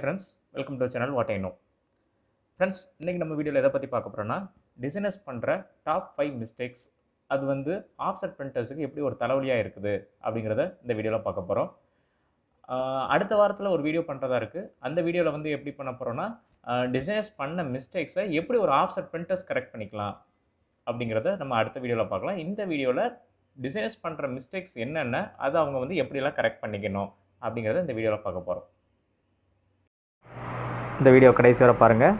Hi friends welcome to channel what I know friends இன்றைக்கி நம்ம வீடியோவில் எதை பற்றி பார்க்க போகிறோன்னா டிசைனர்ஸ் பண்ணுற டாப் ஃபைவ் மிஸ்டேக்ஸ் அது வந்து ஆஃப்செட் பிரிண்டர்ஸுக்கு எப்படி ஒரு தலைவலியாக இருக்குது அப்படிங்கிறத இந்த வீடியோவில் பார்க்க போகிறோம் அடுத்த வாரத்தில் ஒரு வீடியோ பண்ணுறதா இருக்குது அந்த வீடியோவில் வந்து எப்படி பண்ண போகிறோன்னா டிசைனர்ஸ் பண்ண மிஸ்டேக்ஸை எப்படி ஒரு ஆஃப்செட் பிரிண்டர்ஸ் கரெக்ட் பண்ணிக்கலாம் அப்படிங்கிறத நம்ம அடுத்த வீடியோவில் பார்க்கலாம் இந்த வீடியோவில் டிசைனர்ஸ் பண்ணுற மிஸ்டேக்ஸ் என்னென்ன அதை அவங்க வந்து எப்படிலாம் கரெக்ட் பண்ணிக்கணும் அப்படிங்கிறத இந்த வீடியோவில் பார்க்க போகிறோம் இந்த வீடியோ கடைசி வர பாருங்கள்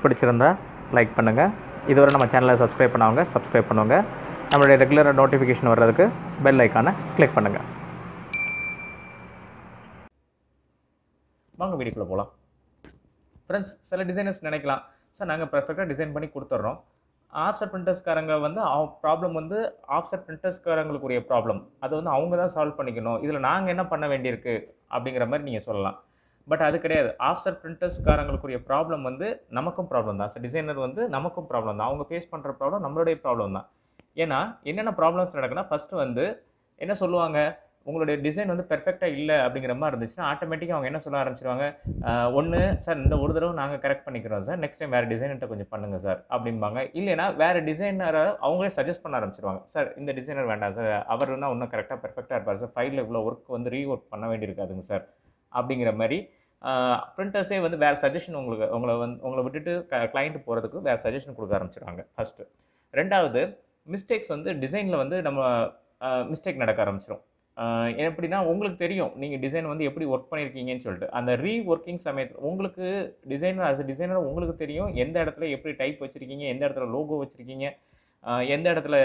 பிடிச்சிருந்தா லைக் பண்ணுங்கள் இதுவரை நம்ம சேனலை சப்ஸ்கிரைப் பண்ணவங்க சப்ஸ்கிரைப் பண்ணுவாங்க நம்மளுடைய ரெகுலராக நோட்டிஃபிகேஷன் வர்றதுக்கு பெல் ஐக்கானை கிளிக் பண்ணுங்கள் வாங்க வீடியோக்குள்ளே போகலாம் ஃப்ரெண்ட்ஸ் சில டிசைனர்ஸ் நினைக்கலாம் சார் நாங்கள் பர்ஃபெக்டாக டிசைன் பண்ணி கொடுத்துட்றோம் ஆஃப்செட் பிரிண்டர்ஸ்காரங்க வந்து ப்ராப்ளம் வந்து ஆஃப்செட் பிரிண்டர்ஸ்காரங்களுக்கு உரிய ப்ராப்ளம் அது வந்து அவங்க தான் சால்வ் பண்ணிக்கணும் இதில் நாங்கள் என்ன பண்ண வேண்டியிருக்கு அப்படிங்கிற மாதிரி நீங்கள் சொல்லலாம் பட் அது கிடையாது ஆஃப்சர் பிரிண்டர்ஸ்காரங்களுக்குரிய ப்ராப்ளம் வந்து நமக்கும் ப்ராப்ளம் தான் டிசைனர் வந்து நமக்கும் ப்ராப்ளம் தான் அவங்க ஃபேஸ் பண்ணுற ப்ராப்ளம் நம்மளுடைய ப்ராப்ளம் தான் ஏன்னா என்னென்ன ப்ராப்ளம்ஸ் நடக்குன்னா ஃபஸ்ட்டு வந்து என்ன சொல்லுவாங்க உங்களுடைய டிசைன் வந்து பெர்ஃபெக்டாக இல்லை அப்படிங்கிற மாதிரி இருந்துச்சுன்னா ஆட்டோமேட்டிக்காக அவங்க என்ன சொல்ல ஆரம்பிச்சிருவாங்க ஒன்று சார் இந்த ஒரு தடவை நாங்கள் கரெக்ட் பண்ணிக்கிறோம் சார் நெக்ஸ்ட் டைம் வேறு டிசைன்கிட்ட கொஞ்சம் பண்ணுங்கள் சார் அப்படிம்பாங்க இல்லைனா வேறு டிசைனரை அவங்களே சஜஸ்ட் பண்ண ஆரம்பிச்சிருவாங்க சார் இந்த டிசைனர் வேண்டாம் சார் அவர்னா இன்னும் கரெக்டாக பெர்ஃபெக்டாக இருப்பார் சார் ஃபைலில் இவ்வளோ ஒர்க் வந்து ரீ ஒர்க் பண்ண வேண்டியிருக்காதுங்க சார் அப்படிங்கிற மாதிரி ப்ரிண்டர்ஸே வந்து வேறு சஜஷன் உங்களுக்கு உங்களை வந்து உங்களை விட்டுட்டு க கிளைண்ட் போகிறதுக்கு வேறு சஜஷன் கொடுக்க ஆரம்பிச்சிடுவாங்க ஃபஸ்ட்டு ரெண்டாவது மிஸ்டேக்ஸ் வந்து டிசைனில் வந்து நம்ம மிஸ்டேக் நடக்க ஆரம்பிச்சிடும் எப்படின்னா உங்களுக்கு தெரியும் நீங்கள் டிசைன் வந்து எப்படி ஒர்க் பண்ணியிருக்கீங்கன்னு சொல்லிட்டு அந்த ரீ ஒர்க்கிங் சமயத்தில் உங்களுக்கு டிசைனர் அஸ் டிசைனர் உங்களுக்கு தெரியும் எந்த இடத்துல எப்படி டைப் வச்சுருக்கீங்க எந்த இடத்துல லோகோ வச்சுருக்கீங்க எந்த இடத்துல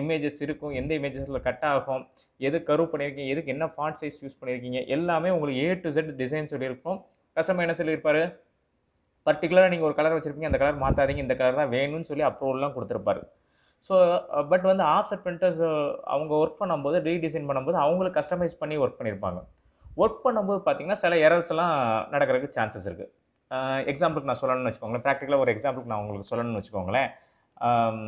இமேஜஸ் இருக்கும் எந்த இமேஜஸில் கட் ஆகும் எது கரு பண்ணியிருக்கீங்க எதுக்கு என்ன ஃபாண்ட் சைஸ் யூஸ் பண்ணியிருக்கீங்க எல்லாமே உங்களுக்கு ஏ டு செட் டிசைன் சொல்லியிருக்கோம் கஸ்டமர் என்ன சொல்லியிருப்பாரு பர்டிகுலராக நீங்கள் ஒரு கலர் வச்சுருப்பீங்க அந்த கலர் மாற்றாதீங்க இந்த கலர் தான் வேணும்னு சொல்லி அப்ரூவல்லாம் கொடுத்துருப்பாரு ஸோ பட் uh, வந்து ஆஃப்செட் பிரிண்டர்ஸ் uh, அவங்க ஒர்க் பண்ணும்போது ரீடிசைன் பண்ணும்போது அவங்களுக்கு கஸ்டமைஸ் பண்ணி ஒர்க் பண்ணியிருப்பாங்க ஒர்க் பண்ணும்போது பார்த்திங்கன்னா சில எரர்ஸ் எல்லாம் நடக்கிறதுக்கு சான்சஸ் இருக்குது எக்ஸாம்பிளுக்கு uh, நான் சொல்லணும்னு வச்சுக்கோங்களேன் ப்ராக்டிக்கலாக ஒரு எக்ஸாம்பிளுக்கு நான் உங்களுக்கு சொல்லணும்னு வச்சுக்கோங்களேன் um,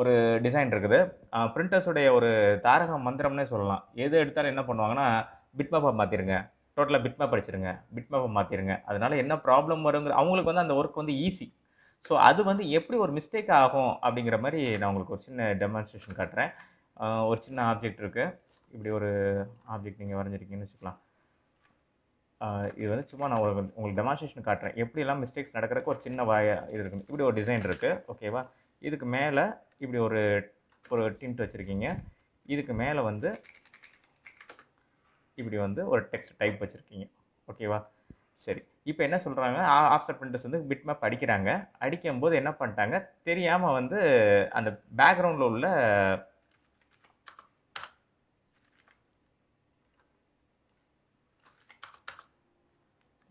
ஒரு டிசைன் இருக்குது பிரிண்டர்ஸுடைய ஒரு தாரக மந்திரம்னே சொல்லலாம் எது எடுத்தாலும் என்ன பண்ணுவாங்கன்னா பிட்மேப்பாக மாற்றிருங்க டோட்டலாக பிட்மேப் படிச்சிருங்க பிட்மேப்பை மாற்றிருங்க அதனால் என்ன ப்ராப்ளம் வருங்கிற அவங்களுக்கு வந்து அந்த ஒர்க் வந்து ஈஸி ஸோ அது வந்து எப்படி ஒரு மிஸ்டேக் ஆகும் அப்படிங்கிற மாதிரி நான் உங்களுக்கு ஒரு சின்ன டெமான்ஸ்ட்ரேஷன் காட்டுறேன் ஒரு சின்ன ஆப்ஜெக்ட் இருக்குது இப்படி ஒரு ஆப்ஜெக்ட் நீங்கள் வரைஞ்சிருக்கீங்கன்னு வச்சுக்கலாம் இது வந்து சும்மா நான் உங்களுக்கு உங்களுக்கு டெமான்ஸ்ட்ரேஷன் காட்டுறேன் எப்படிலாம் மிஸ்டேக்ஸ் நடக்கிறதுக்கு ஒரு சின்ன வாய இது இருக்குது இப்படி ஒரு டிசைன் இருக்குது ஓகேவா இதுக்கு மேலே இப்படி ஒரு ஒரு டின்ட் வச்சுருக்கீங்க இதுக்கு மேலே வந்து இப்படி வந்து ஒரு டெக்ஸ்ட் டைப் வச்சுருக்கீங்க ஓகேவா சரி இப்போ என்ன சொல்கிறாங்க ஆஃப்சர் பிரிண்டர்ஸ் வந்து பிட்மேப் அடிக்கிறாங்க அடிக்கும் போது என்ன பண்ணிட்டாங்க தெரியாமல் வந்து அந்த பேக்ரவுண்டில் உள்ள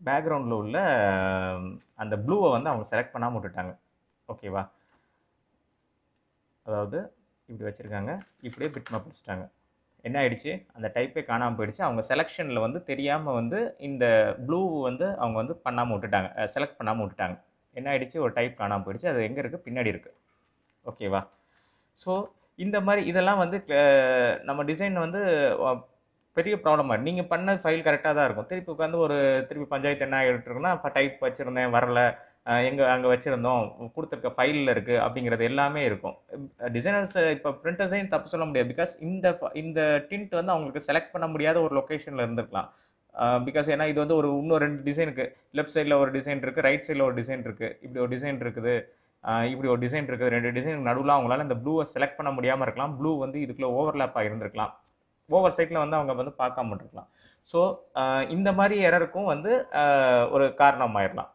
பேக்ரவுண்டில் உள்ள அந்த ப்ளூவை வந்து அவங்க செலக்ட் பண்ணாமல் விட்டுட்டாங்க ஓகேவா அதாவது இப்படி வச்சுருக்காங்க இப்படியே பிட் மேப் வச்சுட்டாங்க என்ன ஆகிடுச்சு அந்த டைப்பே காணாமல் போயிடுச்சு அவங்க செலெக்ஷனில் வந்து தெரியாமல் வந்து இந்த ப்ளூ வந்து அவங்க வந்து பண்ணாமல் விட்டுட்டாங்க செலக்ட் பண்ணாமல் விட்டுட்டாங்க என்ன ஆகிடுச்சு ஒரு டைப் காணாமல் போயிடுச்சு அது எங்கே இருக்குது பின்னாடி இருக்குது ஓகேவா ஸோ இந்த மாதிரி இதெல்லாம் வந்து நம்ம டிசைன் வந்து பெரிய ப்ராப்ளமாக நீங்கள் பண்ண ஃபைல் கரெக்டாக தான் இருக்கும் திருப்பி உட்காந்து ஒரு திருப்பி பஞ்சாயத்து என்ன ஆகிட்டு இருக்குன்னா டைப் வச்சுருந்தேன் வரல எங்கள் அங்கே வச்சுருந்தோம் கொடுத்துருக்க ஃபைலில் இருக்குது அப்படிங்கிறது எல்லாமே இருக்கும் டிசைனர்ஸ் இப்போ பிரிண்டர்ஸையும் தப்பு சொல்ல முடியாது பிகாஸ் இந்த இந்த டின்ட் வந்து அவங்களுக்கு செலக்ட் பண்ண முடியாத ஒரு லொக்கேஷனில் இருந்திருக்கலாம் பிகாஸ் ஏன்னா இது வந்து ஒரு இன்னும் ரெண்டு டிசைனுக்கு லெஃப்ட் சைடில் ஒரு டிசைன் இருக்குது ரைட் சைடில் ஒரு டிசைன் இருக்குது இப்படி ஒரு டிசைன் இருக்குது இப்படி ஒரு டிசைன் இருக்குது ரெண்டு டிசைனுக்கு நடுவில் அவங்களால இந்த ப்ளூவை செலக்ட் பண்ண முடியாமல் இருக்கலாம் ப்ளூ வந்து இதுக்குள்ளே ஓவர்லேப்பாக இருந்திருக்கலாம் ஓவர் சைட்டில் வந்து அவங்க வந்து பார்க்காம இருக்கலாம் ஸோ இந்த மாதிரி எரருக்கும் வந்து ஒரு காரணமாயிடலாம்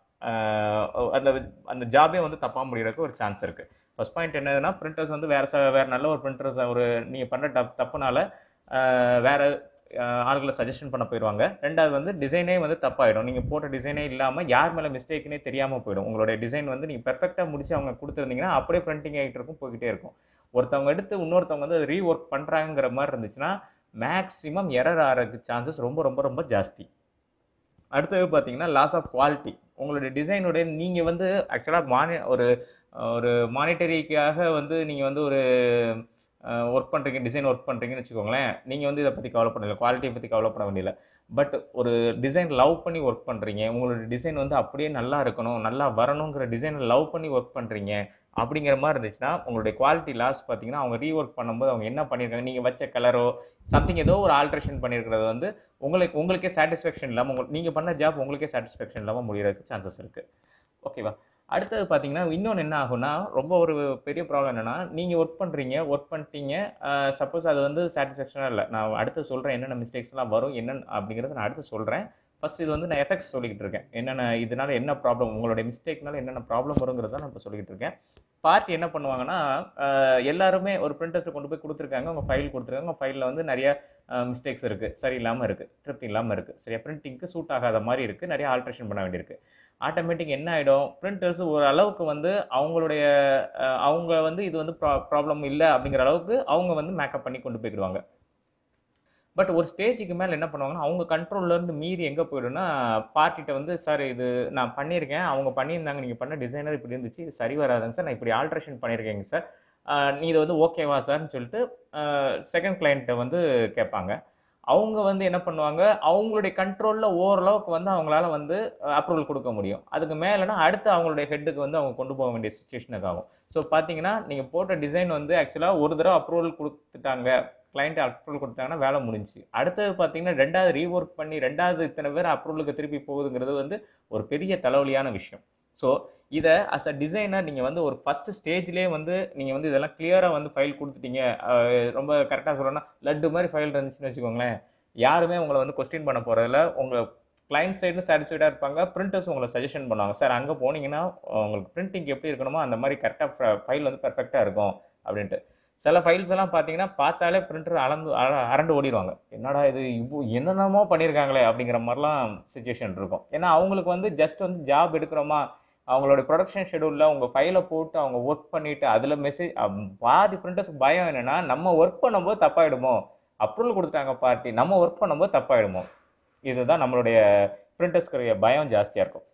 அந்த அந்த ஜாபே வந்து தப்பாக முடிகிறதுக்கு ஒரு சான்ஸ் இருக்குது ஃபஸ்ட் பாயிண்ட் என்னதுன்னா பிரிண்டர்ஸ் வந்து வேறு ச வேறு நல்ல ஒரு பிரிண்டர்ஸ் ஒரு நீங்கள் பண்ணுற டப் தப்புனால வேறு ஆளுகளை சஜஷன் பண்ண போயிடுவாங்க ரெண்டாவது வந்து டிசைனே வந்து தப்பாயிடும் நீங்கள் போட்ட டிசைனே இல்லாமல் யார் மேலே மிஸ்டேக்குனே தெரியாமல் போயிடும் உங்களுடைய டிசைன் வந்து நீங்கள் பெர்ஃபெக்டாக முடிச்சு அவங்க கொடுத்துருந்தீங்கன்னா அப்படியே பிரிண்டிங் ஆகிட்டு இருக்கும் போய்கிட்டே இருக்கும் ஒருத்தவங்க எடுத்து இன்னொருத்தவங்க வந்து ரீ ஒர்க் பண்ணுறாங்கிற மாதிரி இருந்துச்சுன்னா மேக்ஸிமம் எரர் ஆகிறதுக்கு சான்சஸ் ரொம்ப ரொம்ப ரொம்ப ஜாஸ்தி அடுத்தது பார்த்தீங்கன்னா லாஸ் ஆஃப் குவாலிட்டி உங்களுடைய டிசைனுடைய நீங்கள் வந்து ஆக்சுவலாக மானி ஒரு ஒரு மானிட்டரிக்காக வந்து நீங்கள் வந்து ஒரு ஒர்க் பண்ணுறீங்க டிசைன் ஒர்க் பண்ணுறீங்கன்னு வச்சுக்கோங்களேன் நீங்கள் வந்து இதை பற்றி கவலை பண்ணல குவாலிட்டியை பற்றி கவலைப்பட வேண்டியல பட் ஒரு டிசைன் லவ் பண்ணி ஒர்க் பண்ணுறீங்க உங்களுடைய டிசைன் வந்து அப்படியே நல்லா இருக்கணும் நல்லா வரணுங்கிற டிசைனை லவ் பண்ணி ஒர்க் பண்ணுறீங்க அப்படிங்கிற மாதிரி இருந்துச்சுன்னா உங்களுடைய குவாலிட்டி லாஸ் பார்த்தீங்கன்னா அவங்க ரீ ஒர்க் பண்ணும்போது அவங்க என்ன பண்ணியிருக்காங்க நீங்கள் வச்ச கலரோ சம்திங் ஏதோ ஒரு ஆல்ட்ரேஷன் பண்ணியிருக்கிறது வந்து உங்களுக்கு உங்களுக்கே சாட்டிஸ்ஃபேக்ஷன் இல்லாமல் உங்களுக்கு நீங்கள் பண்ண ஜாப் உங்களுக்கே சாட்டிஸ்ஃபேக்ஷன் இல்லாமல் முடிகிறதுக்கு சான்சஸ் இருக்குது ஓகேவா அடுத்தது பார்த்தீங்கன்னா இன்னொன்று என்ன ஆகும்னா ரொம்ப ஒரு பெரிய ப்ராப்ளம் என்னென்னா நீங்கள் ஒர்க் பண்ணுறீங்க ஒர்க் பண்ணிட்டீங்க சப்போஸ் அது வந்து சாட்டிஸ்ஃபேக்ஷனாக இல்லை நான் அடுத்து சொல்கிறேன் என்னென்ன மிஸ்டேக்ஸ்லாம் வரும் என்னென்னு அப்படிங்கிறத நான் அடுத்து சொல்கிறேன் ஃபஸ்ட் இது வந்து நான் எஃபெக்ட்ஸ் சொல்லிக்கிட்டு இருக்கேன் என்னென்ன இதனால் என்ன ப்ராப்ளம் உங்களுடைய மிஸ்டேக்னால என்னென்ன ப்ராப்ளம் வருங்கிறத நான் இப்போ சொல்லிக்கிட்டு இருக்கேன் பார்ட்டி என்ன பண்ணுவாங்கன்னா எல்லாருமே ஒரு பிரிண்டர்ஸை கொண்டு போய் கொடுத்துருக்காங்க உங்கள் ஃபைல் கொடுத்துருக்காங்க உங்கள் ஃபைலில் வந்து நிறைய மிஸ்டேக்ஸ் இருக்குது சரி இல்லாமல் இருக்குது திருப்தி இல்லாமல் இருக்குது சரியா பிரிண்டிங்க்கு சூட் ஆகாத மாதிரி இருக்குது நிறைய ஆல்ட்ரேஷன் பண்ண வேண்டியிருக்கு ஆட்டோமேட்டிக் என்ன ஆகிடும் பிரிண்டர்ஸ் ஒரு அளவுக்கு வந்து அவங்களுடைய அவங்க வந்து இது வந்து ப்ரா ப்ராப்ளம் இல்லை அப்படிங்கிற அளவுக்கு அவங்க வந்து மேக்கப் பண்ணி கொண்டு போய்க்கிடுவாங்க பட் ஒரு ஸ்டேஜுக்கு மேலே என்ன பண்ணுவாங்கன்னா அவங்க கண்ட்ரோல்லேருந்து மீறி எங்கே போயிடும்னா பார்ட்டிகிட்ட வந்து சார் இது நான் பண்ணியிருக்கேன் அவங்க பண்ணியிருந்தாங்க நீங்கள் பண்ண டிசைனர் இப்படி இருந்துச்சு சரி வராதுங்க சார் நான் இப்படி ஆல்ட்ரேஷன் பண்ணியிருக்கேங்க சார் நீ இதை வந்து ஓகேவா சார்னு சொல்லிட்டு செகண்ட் கிளைண்ட்டை வந்து கேட்பாங்க அவங்க வந்து என்ன பண்ணுவாங்க அவங்களுடைய கண்ட்ரோலில் ஓரளவுக்கு வந்து அவங்களால வந்து அப்ரூவல் கொடுக்க முடியும் அதுக்கு மேலேனா அடுத்து அவங்களுடைய ஹெட்டுக்கு வந்து அவங்க கொண்டு போக வேண்டிய சுச்சுவேஷனுக்காகும் ஸோ பார்த்தீங்கன்னா நீங்கள் போட்ட டிசைன் வந்து ஆக்சுவலாக ஒரு தடவை அப்ரூவல் கொடுத்துட்டாங்க கிளைண்ட் அப்ரூவல் கொடுத்தாங்கன்னா வேலை முடிஞ்சு அடுத்தது பார்த்தீங்கன்னா ரெண்டாவது ரீஒர்க் பண்ணி ரெண்டாவது இத்தனை பேர் அப்ரூவலுக்கு திருப்பி போகுதுங்கிறது வந்து ஒரு பெரிய தலைவலியான விஷயம் ஸோ இதை அஸ் அ டிசைனர் நீங்கள் வந்து ஒரு ஃபஸ்ட்டு ஸ்டேஜ்லேயே வந்து நீங்கள் வந்து இதெல்லாம் கிளியராக வந்து ஃபைல் கொடுத்துட்டீங்க ரொம்ப கரெக்டாக சொல்லணும்னா லட்டு மாதிரி ஃபைல் இருந்துச்சுன்னு வச்சுக்கோங்களேன் யாருமே உங்களை வந்து கொஸ்டின் பண்ண போகிறதில்ல உங்கள் கிளைண்ட் சைடும் சாட்டிஸ்ஃபைடாக இருப்பாங்க பிரிண்டர்ஸ் உங்களை சஜஷன் பண்ணுவாங்க சார் அங்கே போனீங்கன்னா உங்களுக்கு பிரிண்டிங் எப்படி இருக்கணுமோ அந்த மாதிரி கரெக்டாக ஃபைல் வந்து பர்ஃபெக்டாக இருக்கும் அப்படின்ட்டு சில ஃபைல்ஸ் எல்லாம் பார்த்தீங்கன்னா பார்த்தாலே பிரிண்டர் அளந்து அரண்டு ஓடிடுவாங்க என்னடா இது இவ்வளோ என்னென்னமோ பண்ணியிருக்காங்களே அப்படிங்கிற மாதிரிலாம் சுச்சுவேஷன் இருக்கும் ஏன்னா அவங்களுக்கு வந்து ஜஸ்ட் வந்து ஜாப் எடுக்கிறோமா அவங்களோட ப்ரொடக்ஷன் ஷெடியூலில் உங்கள் ஃபைலை போட்டு அவங்க ஒர்க் பண்ணிவிட்டு அதில் மெசேஜ் பாதி ப்ரிண்டர்ஸ்க்கு பயம் என்னென்னா நம்ம ஒர்க் பண்ணும்போது தப்பாயிடுமோ அப்ரூவல் கொடுத்தாங்க பார்ட்டி நம்ம ஒர்க் பண்ணும்போது தப்பாயிடுமோ இதுதான் நம்மளுடைய பிரிண்டர்ஸ்க்கு பயம் ஜாஸ்தியாக இருக்கும்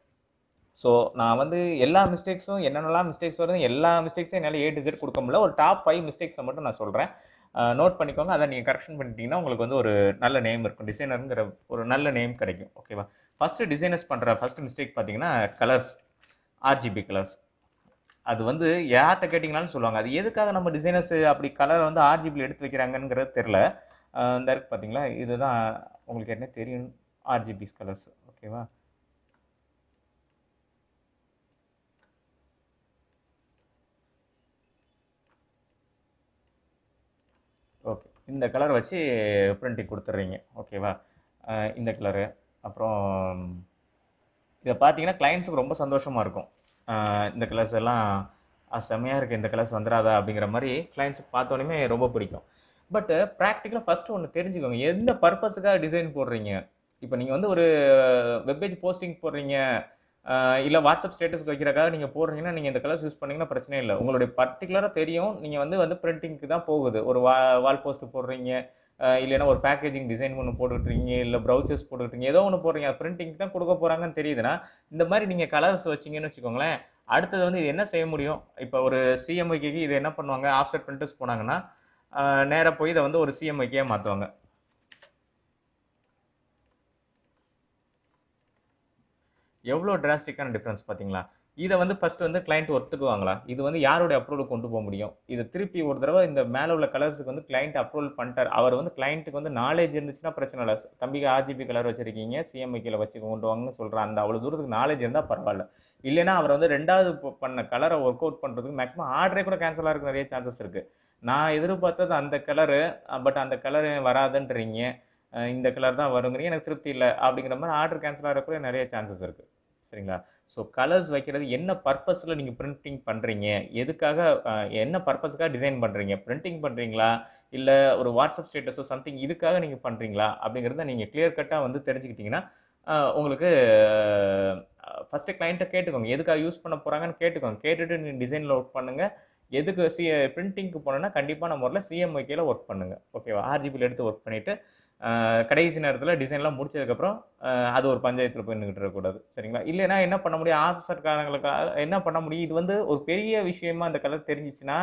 ஸோ நான் வந்து எல்லா மிஸ்டேக்ஸும் என்னென்னலாம் மிஸ்டேக்ஸ் வருது எல்லா மிஸ்டேக்ஸும் என்னால் ஏ டிஜிட் கொடுக்க முடியல ஒரு டாப் ஃபைவ் மிஸ்டேக்ஸை மட்டும் நான் சொல்கிறேன் நோட் பண்ணிக்கோங்க அதை நீங்கள் கரெக்ஷன் பண்ணிட்டீங்கன்னா உங்களுக்கு வந்து ஒரு நல்ல நேம் இருக்கும் டிசைனருங்கிற ஒரு நல்ல நேம் கிடைக்கும் ஓகேவா ஃபஸ்ட்டு டிசைனர்ஸ் பண்ணுற ஃபஸ்ட்டு மிஸ்டேக் பார்த்தீங்கன்னா கலர்ஸ் ஆர்ஜிபி கலர்ஸ் அது வந்து யார்கிட்ட கேட்டிங்கனாலும் சொல்லுவாங்க அது எதுக்காக நம்ம டிசைனர்ஸ் அப்படி கலரை வந்து ஆர்ஜிபியில் எடுத்து வைக்கிறாங்கங்கிறது தெரில இந்த இருக்குது பார்த்தீங்களா இதுதான் உங்களுக்கு என்ன தெரியும் ஆர்ஜிபிஸ் கலர்ஸ் ஓகேவா இந்த கலர் வச்சு பிரிண்டிங் கொடுத்துட்றீங்க ஓகேவா இந்த கலரு அப்புறம் இதை பார்த்தீங்கன்னா கிளைண்ட்ஸுக்கு ரொம்ப சந்தோஷமாக இருக்கும் இந்த கலர்ஸ் எல்லாம் செம்மையாக இருக்குது இந்த கலர்ஸ் வந்துடாதா அப்படிங்கிற மாதிரி கிளைண்ட்ஸுக்கு பார்த்தோன்னே ரொம்ப பிடிக்கும் பட்டு ப்ராக்டிக்கலாக ஃபஸ்ட்டு ஒன்று தெரிஞ்சுக்கோங்க எந்த பர்பஸுக்காக டிசைன் போடுறீங்க இப்போ நீங்கள் வந்து ஒரு வெப்பேஜ் போஸ்டிங் போடுறீங்க இல்லை வாட்ஸ்அப் ஸ்டேட்டஸ் வைக்கிறக்காக நீங்கள் போடுறீங்கன்னா நீங்கள் இந்த கலர்ஸ் யூஸ் பண்ணிங்கன்னா பிரச்சனை இல்லை உங்களுடைய பர்டிகுலராக தெரியும் நீங்கள் வந்து வந்து பிரிண்டிங்க்கு தான் போகுது ஒரு வா வால் போஸ்ட்டு போடுறீங்க இல்லைன்னா ஒரு பேக்கேஜிங் டிசைன் ஒன்று போட்டுக்கிட்டு இருக்கீங்க இல்லை ப்ரௌச்சர்ஸ் போட்டுக்கிட்டீங்க ஏதோ ஒன்று போடுறீங்க பிரிண்டிங்க்கு தான் கொடுக்க போகிறாங்கன்னு தெரியுதுன்னா இந்த மாதிரி நீங்கள் கலர்ஸ் வச்சிங்கன்னு வச்சுக்கோங்களேன் அடுத்தது வந்து இது என்ன செய்ய முடியும் இப்போ ஒரு சிஎம்ஐக்கு இது என்ன பண்ணுவாங்க ஆப்செட் பிரிண்டர்ஸ் போனாங்கன்னா நேராக போய் இதை வந்து ஒரு சிஎம்ஐக்கே மாற்றுவாங்க எவ்வளோ டிராஸ்டிக்கான டிஃப்ரென்ஸ் பார்த்தீங்களா இதை வந்து ஃபஸ்ட்டு வந்து கிளைண்ட் ஒத்துக்குவாங்களா இது வந்து யாருடைய அப்ரூவல் கொண்டு போக முடியும் இதை திருப்பி ஒரு தடவை இந்த மேலே உள்ள கலர்ஸுக்கு வந்து கிளைண்ட் அப்ரூவல் பண்ணிட்டார் அவர் வந்து கிளைண்ட்டுக்கு வந்து நாலேஜ் இருந்துச்சுன்னா பிரச்சனை இல்லை தம்பிக்கு ஆர்ஜிபி கலர் வச்சுருக்கீங்க சிஎம்ஐ கீழே வச்சு கொண்டு வாங்கன்னு சொல்கிறேன் அந்த அவ்வளோ தூரத்துக்கு நாலேஜ் இருந்தால் பரவாயில்ல இல்லைனா அவர் வந்து ரெண்டாவது பண்ண கலரை ஒர்க் அவுட் பண்ணுறதுக்கு மேக்ஸிமம் ஆர்டரே கூட கேன்சல் ஆகிறதுக்கு நிறைய சான்சஸ் இருக்குது நான் எதிர்பார்த்தது அந்த கலரு பட் அந்த கலரு வராதுன்றீங்க இந்த கலர் தான் வருங்கிறீங்க எனக்கு திருப்தி இல்லை அப்படிங்கிற மாதிரி ஆர்டர் கேன்சல் ஆகிறக்கூட நிறைய சான்சஸ் இருக்குது சரிங்களா ஸோ கலர்ஸ் வைக்கிறது என்ன பர்பஸில் நீங்கள் பிரிண்டிங் பண்ணுறீங்க எதுக்காக என்ன பர்பஸுக்காக டிசைன் பண்ணுறீங்க பிரிண்டிங் பண்ணுறீங்களா இல்லை ஒரு வாட்ஸ்அப் ஸ்டேட்டஸோ சம்திங் இதுக்காக நீங்கள் பண்ணுறீங்களா அப்படிங்கிறத நீங்கள் கிளியர் கட்டாக வந்து தெரிஞ்சுக்கிட்டிங்கன்னா உங்களுக்கு ஃபஸ்ட்டு கிளைண்ட்டை கேட்டுக்கோங்க எதுக்காக யூஸ் பண்ண போகிறாங்கன்னு கேட்டுக்கோங்க கேட்டுட்டு நீங்கள் டிசைனில் ஒர்க் பண்ணுங்கள் எதுக்கு சி பிரிண்டிங்க்கு போனோன்னா கண்டிப்பாக நம்ம முறையில் சிஎம்ஒகேல ஒர்க் பண்ணுங்கள் ஓகேவா ஆர்ஜிபியில் எடுத்து ஒர்க் பண்ணிவிட்டு கடைசி நேரத்தில் டிசைன்லாம் முடிச்சதுக்கப்புறம் அது ஒரு பஞ்சாயத்தில் போய் நின்றுட்டு இருக்கக்கூடாது சரிங்களா இல்லைனா என்ன பண்ண முடியும் ஆஃபீஸர்காரங்களுக்காக என்ன பண்ண முடியும் இது வந்து ஒரு பெரிய விஷயமா அந்த கலர் தெரிஞ்சிச்சுன்னா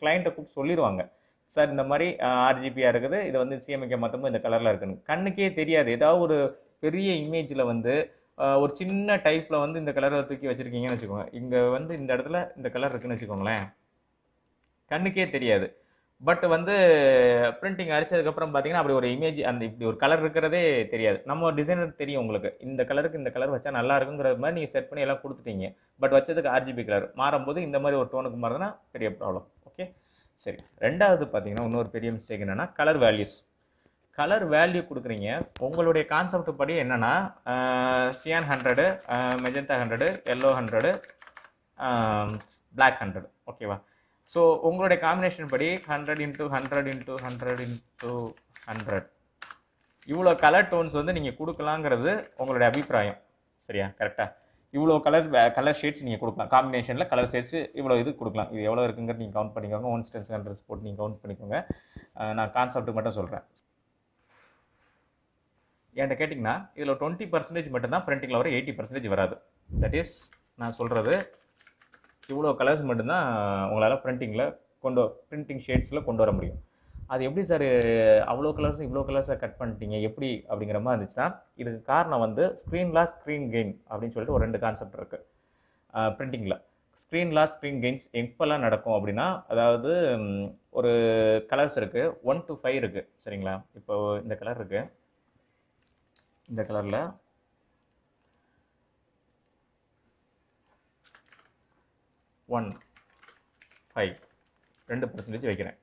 கிளைண்ட்டை கூப்பிட்டு சொல்லிடுவாங்க சார் இந்த மாதிரி ஆர்ஜிபியாக இருக்குது இதை வந்து சிஎம்கே மொத்தமும் இந்த கலரில் இருக்குன்னு கண்ணுக்கே தெரியாது ஏதாவது ஒரு பெரிய இமேஜில் வந்து ஒரு சின்ன டைப்பில் வந்து இந்த கலரை தூக்கி வச்சுருக்கீங்கன்னு வச்சுக்கோங்க இங்கே வந்து இந்த இடத்துல இந்த கலர் இருக்குதுன்னு வச்சுக்கோங்களேன் கண்ணுக்கே தெரியாது பட் வந்து பிரிண்டிங் அடிச்சதுக்கப்புறம் பார்த்தீங்கன்னா அப்படி ஒரு இமேஜ் அந்த இப்படி ஒரு கலர் இருக்கிறதே தெரியாது நம்ம டிசைனர் தெரியும் உங்களுக்கு இந்த கலருக்கு இந்த கலர் வச்சா நல்லா இருக்குங்கிற மாதிரி நீங்கள் செட் பண்ணி எல்லாம் கொடுத்துட்டீங்க பட் வச்சதுக்கு ஆர்ஜிபி கலர் மாறும்போது இந்த மாதிரி ஒரு டோனுக்கு மாறுதுன்னா பெரிய ப்ராப்ளம் ஓகே சரி ரெண்டாவது பார்த்தீங்கன்னா இன்னொரு பெரிய மிஸ்டேக் என்னென்னா கலர் வேல்யூஸ் கலர் வேல்யூ கொடுக்குறீங்க உங்களுடைய கான்செப்ட் படி என்னென்னா cyan hundred magenta hundred yellow hundred black hundred ஓகேவா ஸோ உங்களுடைய காம்பினேஷன் படி hundred into hundred into hundred into hundred இவ்வளோ கலர் டோன்ஸ் வந்து நீங்கள் கொடுக்கலாங்கிறது உங்களுடைய அபிப்பிராயம் சரியா கரெக்டாக இவ்வளோ கலர் கலர் ஷேட்ஸ் நீங்கள் கொடுக்கலாம் காம்பினேஷனில் கலர் ஷேட்ஸ் இவ்வளோ இது கொடுக்கலாம் இது எவ்வளோ இருக்குங்கிறது நீங்கள் கவுண்ட் பண்ணிக்கோங்க ஒன் ஸ்டென்ஸ் ஹண்ட்ரட்ஸ் போட்டு நீங்கள் கவுண்ட் பண்ணிக்கோங்க நான் கான்செப்ட் மட்டும் சொல்கிறேன் என்கிட்ட கேட்டிங்கன்னா இதில் டுவெண்ட்டி பர்சன்டேஜ் மட்டும்தான் பிரிண்டிங்கில் வர எயிட்டி பர்சன்டேஜ் வராது தட் இஸ் நான் சொல்கிறது இவ்வளோ கலர்ஸ் மட்டும்தான் உங்களால் ப்ரிண்டிங்கில் கொண்டு ப்ரிண்டிங் ஷேட்ஸில் கொண்டு வர முடியும் அது எப்படி சார் அவ்வளோ கலர்ஸ் இவ்வளோ கலர்ஸை கட் பண்ணிட்டீங்க எப்படி அப்படிங்கிற மாதிரி இருந்துச்சுன்னா இதுக்கு காரணம் வந்து ஸ்க்ரீன் லாஸ் ஸ்க்ரீன் கெயின் அப்படின்னு சொல்லிட்டு ஒரு ரெண்டு கான்செப்ட் இருக்குது பிரிண்டிங்கில் ஸ்க்ரீன் லாஸ் ஸ்க்ரீன் கெயின்ஸ் எப்போல்லாம் நடக்கும் அப்படின்னா அதாவது ஒரு கலர்ஸ் இருக்குது ஒன் டு ஃபைவ் இருக்குது சரிங்களா இப்போது இந்த கலர் இருக்குது இந்த கலரில் ஒன் ஃபைவ் ரெண்டு பர்சன்டேஜ் வைக்கிறேன்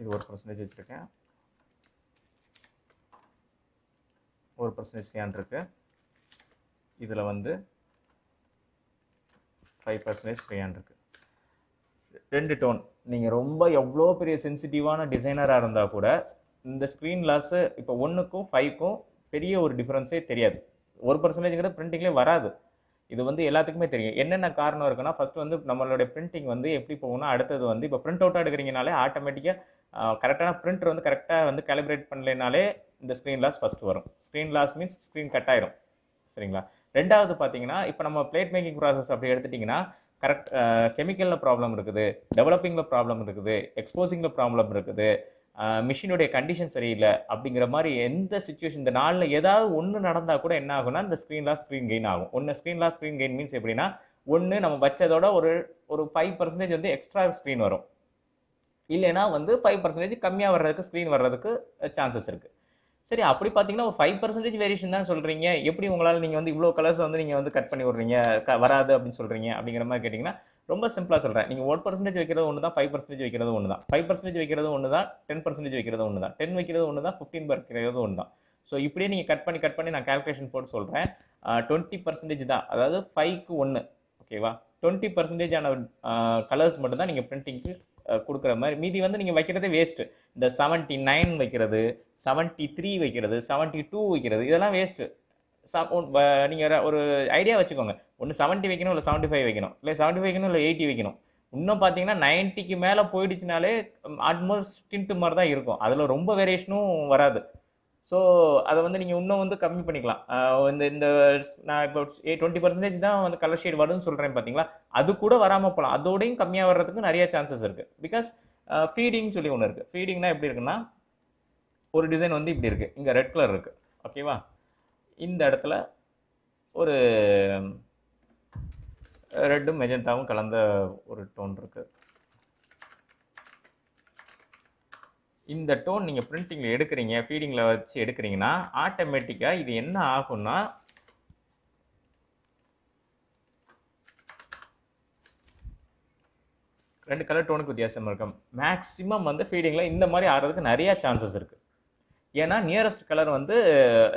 இது ஒரு பர்சன்டேஜ் வச்சுருக்கேன் ஒரு பர்சன்டேஜ் ஸ்கேன் இருக்குது இதில் வந்து ஃபைவ் பர்சன்டேஜ் ஸ்கேன் இருக்குது ரெண்டு டோன் நீங்கள் ரொம்ப எவ்வளோ பெரிய சென்சிட்டிவான டிசைனராக இருந்தால் கூட இந்த ஸ்க்ரீன் லாஸு இப்போ ஒன்றுக்கும் ஃபைவ்க்கும் பெரிய ஒரு டிஃப்ரென்ஸே தெரியாது ஒரு பர்சன்டேஜ்ங்கிற பிரிண்டிங்லேயே வராது இது வந்து எல்லாத்துக்குமே தெரியும் என்னென்ன காரணம் இருக்குன்னா ஃபஸ்ட்டு வந்து நம்மளுடைய பிரிண்டிங் வந்து எப்படி போகணும் அடுத்தது வந்து இப்போ பிரிண்ட் அவுட்டாக எடுக்கிறீங்கனாலே ஆட்டோமேட்டிக்காக கரெக்டான பிரிண்டர் வந்து கரெக்டாக வந்து கேலிப்ரேட் பண்ணலைனாலே இந்த ஸ்க்ரீன் லாஸ் ஃபஸ்ட்டு வரும் screen loss means screen cut ஆயிரும் சரிங்களா ரெண்டாவது பார்த்தீங்கன்னா இப்போ நம்ம பிளேட் மேக்கிங் ப்ராசஸ் அப்படி எடுத்துட்டிங்கன்னா கரெக்ட் கெமிக்கலில் ப்ராப்ளம் இருக்குது டெவலப்பிங்கில் ப்ராப்ளம் இருக்குது எக்ஸ்போசிங்கில் ப்ராப்ளம் இருக்குது மிஷினுடைய கண்டிஷன் சரியில்லை அப்படிங்கிற மாதிரி எந்த சுச்சுவேஷன் இந்த நாளில் ஏதாவது ஒன்று நடந்தால் கூட என்ன ஆகும்னா இந்த ஸ்க்ரீன்லாம் ஸ்க்ரீன் கெயின் ஆகும் ஒன்று ஸ்க்ரீன்லாம் ஸ்க்ரீன் கெயின் மீன்ஸ் எப்படின்னா ஒன்று நம்ம வச்சதோட ஒரு ஒரு ஃபைவ் பர்சன்டேஜ் வந்து எக்ஸ்ட்ரா ஸ்க்ரீன் வரும் இல்லைனா வந்து ஃபைவ் பர்சன்டேஜ் கம்மியாக வர்றதுக்கு ஸ்க்ரீன் வர்றதுக்கு சான்சஸ் இருக்குது சரி அப்படி பார்த்தீங்கன்னா ஒரு ஃபைவ் பர்சன்டேஜ் வேரியேஷன் தான் சொல்கிறீங்க எப்படி உங்களால் நீங்கள் வந்து இவ்வளோ கலர்ஸ் வந்து நீங்கள் வந்து கட் பண்ணி விட்றீங்க க வராது அப்படின்னு சொல்கிறீங்க அப்படிங்கிற மாதிரி கேட்டிங்கன்னா ரொம்ப சிம்பிளாக சொல்கிறேன் நீங்கள் ஒன் பர்சன்டேஜ் வைக்கிறது ஒன்று தான் ஃபைவ் பர்சன்டேஜ் வைக்கிறது ஒன்று தான் ஃபைவ் பர்சன்டேஜ் வைக்கிறது ஒன்று தான் டென் பர்சன்டேஜ் வைக்கிறது ஒன்று தான் டென் வைக்கிறது ஒன்று தான் ஃபிஃப்டீன் வைக்கிறது ஒன்று தான் ஸோ இப்படியே நீங்கள் கட் பண்ணி கட் பண்ணி நான் கால்குலேஷன் போட்டு சொல்கிறேன் டுவெண்ட்டி பர்சன்டேஜ் தான் அதாவது ஃபைவ்க்கு ஒன்று ஓகேவா டுவெண்ட்டி பர்சன்டேஜ் ஆன கலர்ஸ் மட்டும் தான் நீங்கள் பிரிண்டிங்க்கு கொடுக்குற மாதிரி மீதி வந்து நீங்கள் வைக்கிறதே வேஸ்ட்டு இந்த செவன்ட்டி நைன் வைக்கிறது செவன்ட்டி த்ரீ வைக்கிறது செவன்ட்டி டூ வைக்கிறது இதெல்லாம் வேஸ்ட்டு நீங்கள் ஒரு ஐடியா வச்சுக்கோங்க ஒன்று செவன்ட்டி வைக்கணும் இல்லை செவன்ட்டி ஃபைவ் வைக்கணும் இல்லை செவன்ட்டி ஃபைவ் வைக்கணும் இல்லை எயிட்டி வைக்கணும் இன்னும் பார்த்தீங்கன்னா நைன்ட்டிக்கு மேலே போயிடுச்சுனாலே ஆட்மோஸ்ட் டின்ட்டு மாதிரி தான் இருக்கும் அதில் ரொம்ப வேரியேஷனும் வராது ஸோ அதை வந்து நீங்கள் இன்னும் வந்து கம்மி பண்ணிக்கலாம் இந்த இந்த நான் இப்போ டுவெண்ட்டி பர்சன்டேஜ் தான் வந்து கலர் ஷேட் வரும்னு சொல்கிறேன் பார்த்தீங்களா அது கூட வராமல் போகலாம் அதோடையும் கம்மியாக வர்றதுக்கு நிறைய சான்சஸ் இருக்குது பிகாஸ் ஃபீடிங்னு சொல்லி ஒன்று இருக்குது ஃபீடிங்னா எப்படி இருக்குன்னா ஒரு டிசைன் வந்து இப்படி இருக்குது இங்கே ரெட் கலர் இருக்குது ஓகேவா இந்த இடத்துல ஒரு ரெட்டும் மெஜெண்டாவும் கலந்த ஒரு டோன் இருக்குது இந்த டோன் நீங்கள் பிரிண்டிங்கில் எடுக்கிறீங்க ஃபீடிங்கில் வச்சு எடுக்கிறீங்கன்னா ஆட்டோமேட்டிக்காக இது என்ன ஆகும்னா ரெண்டு கலர் டோனுக்கு வித்தியாசமாக இருக்கும் மேக்ஸிமம் வந்து ஃபீடிங்கில் இந்த மாதிரி ஆடுறதுக்கு நிறையா சான்சஸ் இருக்குது ஏன்னா நியரஸ்ட் கலர் வந்து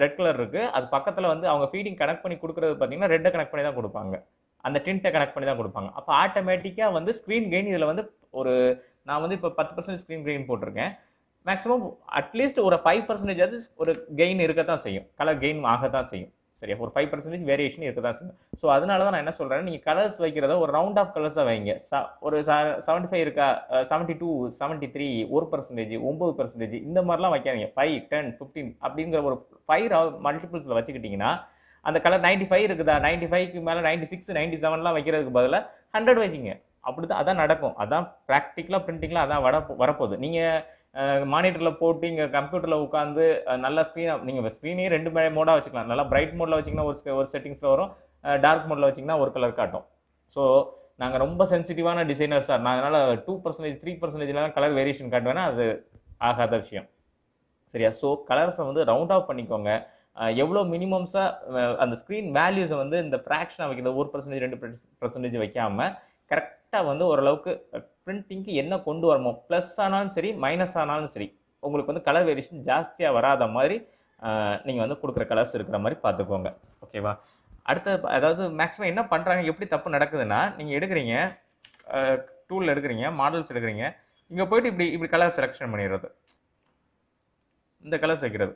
ரெட் கலர் இருக்குது அது பக்கத்தில் வந்து அவங்க ஃபீடிங் கனெக்ட் பண்ணி கொடுக்குறது பார்த்தீங்கன்னா ரெட்டை கனெக்ட் பண்ணி தான் கொடுப்பாங்க அந்த டின்ட்டை கனெக்ட் பண்ணி தான் கொடுப்பாங்க அப்போ ஆட்டோமேட்டிக்காக வந்து ஸ்க்ரீன் கெயின் இதில் வந்து ஒரு நான் வந்து இப்போ பத்து பர்சன்ட் ஸ்க்ரீன் கெயின் போட்டிருக்கேன் மேக்ஸிமம் அட்லீஸ்ட் ஒரு ஃபைவ் பர்சன்டேஜ் ஒரு கெயின் இருக்க தான் செய்யும் கலர் கெயின் ஆக தான் செய்யும் சரியா ஒரு ஃபைவ் பர்சன்டேஜ் வேரியேஷன் இருக்க தான் செய்யும் ஸோ அதனால தான் நான் என்ன சொல்கிறேன் நீங்கள் கலர்ஸ் வைக்கிறத ஒரு ரவுண்ட் ஆஃப் கலர்ஸாக வைங்க ச ஒரு செவன்ட்டி ஃபைவ் இருக்கா செவன்ட்டி டூ செவன்ட்டி த்ரீ ஒரு பர்சன்டேஜ் ஒம்பது பர்சன்டேஜ் இந்த மாதிரிலாம் வைக்காதீங்க ஃபைவ் டென் ஃபிஃப்டீன் அப்படிங்கிற ஒரு ஃபைவ் மல்டிபிள்ஸில் வச்சுக்கிட்டிங்கன்னா அந்த கலர் நைன்ட்டி ஃபைவ் இருக்குதா நைன்ட்டி ஃபைவ்க்கு மேலே நைன்ட்டி சிக்ஸ் நைன்ட்டி செவன்லாம் வைக்கிறதுக்கு பதிலாக ஹண்ட்ரட் வச்சிங்க அப்படி தான் அதான் நடக்கும் அதான் ப்ராக்டிக்கலாக பிரிண்டிங்லாம் அதான் வர வரப்போகுது நீங்கள் மானிட்டரில் போட்டு இங்கே கம்ப்யூட்டரில் உட்காந்து நல்லா ஸ்க்ரீனை நீங்கள் ஸ்க்ரீனையும் ரெண்டு மோடாக வச்சுக்கலாம் நல்லா பிரைட் மோடில் வச்சிங்கன்னா ஒரு ஒரு செட்டிங்ஸில் வரும் டார்க் மோடில் வச்சிங்கன்னா ஒரு கலர் காட்டும் ஸோ நாங்கள் ரொம்ப சென்சிட்டிவான டிசைனர் சார் நான் அதனால் டூ பர்சன்டேஜ் த்ரீ பர்சன்டேஜ்லாம் கலர் வேரியேஷன் காட்டுவேன்னா அது ஆகாத விஷயம் சரியா ஸோ கலர்ஸை வந்து ரவுண்ட் ஆஃப் பண்ணிக்கோங்க எவ்வளோ மினிமம்ஸாக அந்த ஸ்க்ரீன் வேல்யூஸை வந்து இந்த ஃப்ராக்ஷனாக வைக்கிறது ஒரு பர்சன்டேஜ் ரெண்டு பர்சன்டேஜ் வைக்காமல் கரெக்டாக வந்து ஓரளவுக்கு பிரிண்டிங்க்கு என்ன கொண்டு வரமோ ப்ளஸ் ஆனாலும் சரி மைனஸ் ஆனாலும் சரி உங்களுக்கு வந்து கலர் வேரியேஷன் ஜாஸ்தியாக வராத மாதிரி நீங்கள் வந்து கொடுக்குற கலர்ஸ் இருக்கிற மாதிரி பார்த்துக்கோங்க ஓகேவா அடுத்த அதாவது மேக்ஸிமம் என்ன பண்ணுறாங்க எப்படி தப்பு நடக்குதுன்னா நீங்கள் எடுக்கிறீங்க டூலில் எடுக்கிறீங்க மாடல்ஸ் எடுக்கிறீங்க இங்கே போயிட்டு இப்படி இப்படி கலர் செலெக்ஷன் பண்ணிடுறது இந்த கலர்ஸ் வைக்கிறது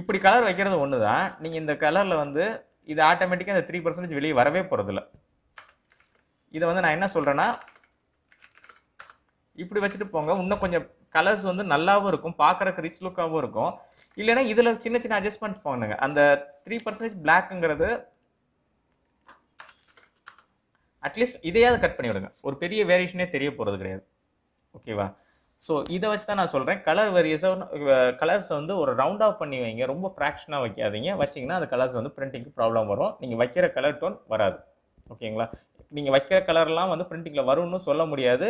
இப்படி கலர் வைக்கிறது ஒன்று தான் நீங்கள் இந்த கலரில் வந்து இது ஆட்டோமேட்டிக்காக இந்த த்ரீ பர்சன்டேஜ் வெளியே வரவே போகிறதில்ல இதை வந்து நான் என்ன சொல்கிறேன்னா இப்படி வச்சுட்டு போங்க இன்னும் கொஞ்சம் கலர்ஸ் வந்து நல்லாவும் இருக்கும் பார்க்குறக்கு ரிச் லுக்காகவும் இருக்கும் இல்லைன்னா இதில் சின்ன சின்ன அட்ஜஸ்ட்மெண்ட் பண்ணுங்க அந்த த்ரீ பர்சன்டேஜ் பிளாக்குங்கிறது அட்லீஸ்ட் இதையாவது கட் பண்ணி விடுங்க ஒரு பெரிய வேரியேஷனே தெரிய போகிறது கிடையாது ஓகேவா ஸோ இதை வச்சு தான் நான் சொல்கிறேன் கலர் வேரியஸாக கலர்ஸ் வந்து ஒரு ரவுண்ட் ஆஃப் பண்ணி வைங்க ரொம்ப ஃப்ராக்ஷனாக வைக்காதீங்க வச்சிங்கன்னா அந்த கலர்ஸ் வந்து பிரிண்டிங்க்கு ப்ராப்ளம் வரும் நீங்கள் வைக்கிற கலர் டோன் வராது ஓகேங்களா நீங்கள் வைக்கிற கலர்லாம் வந்து பிரிண்டிங்கில் வரும்னு சொல்ல முடியாது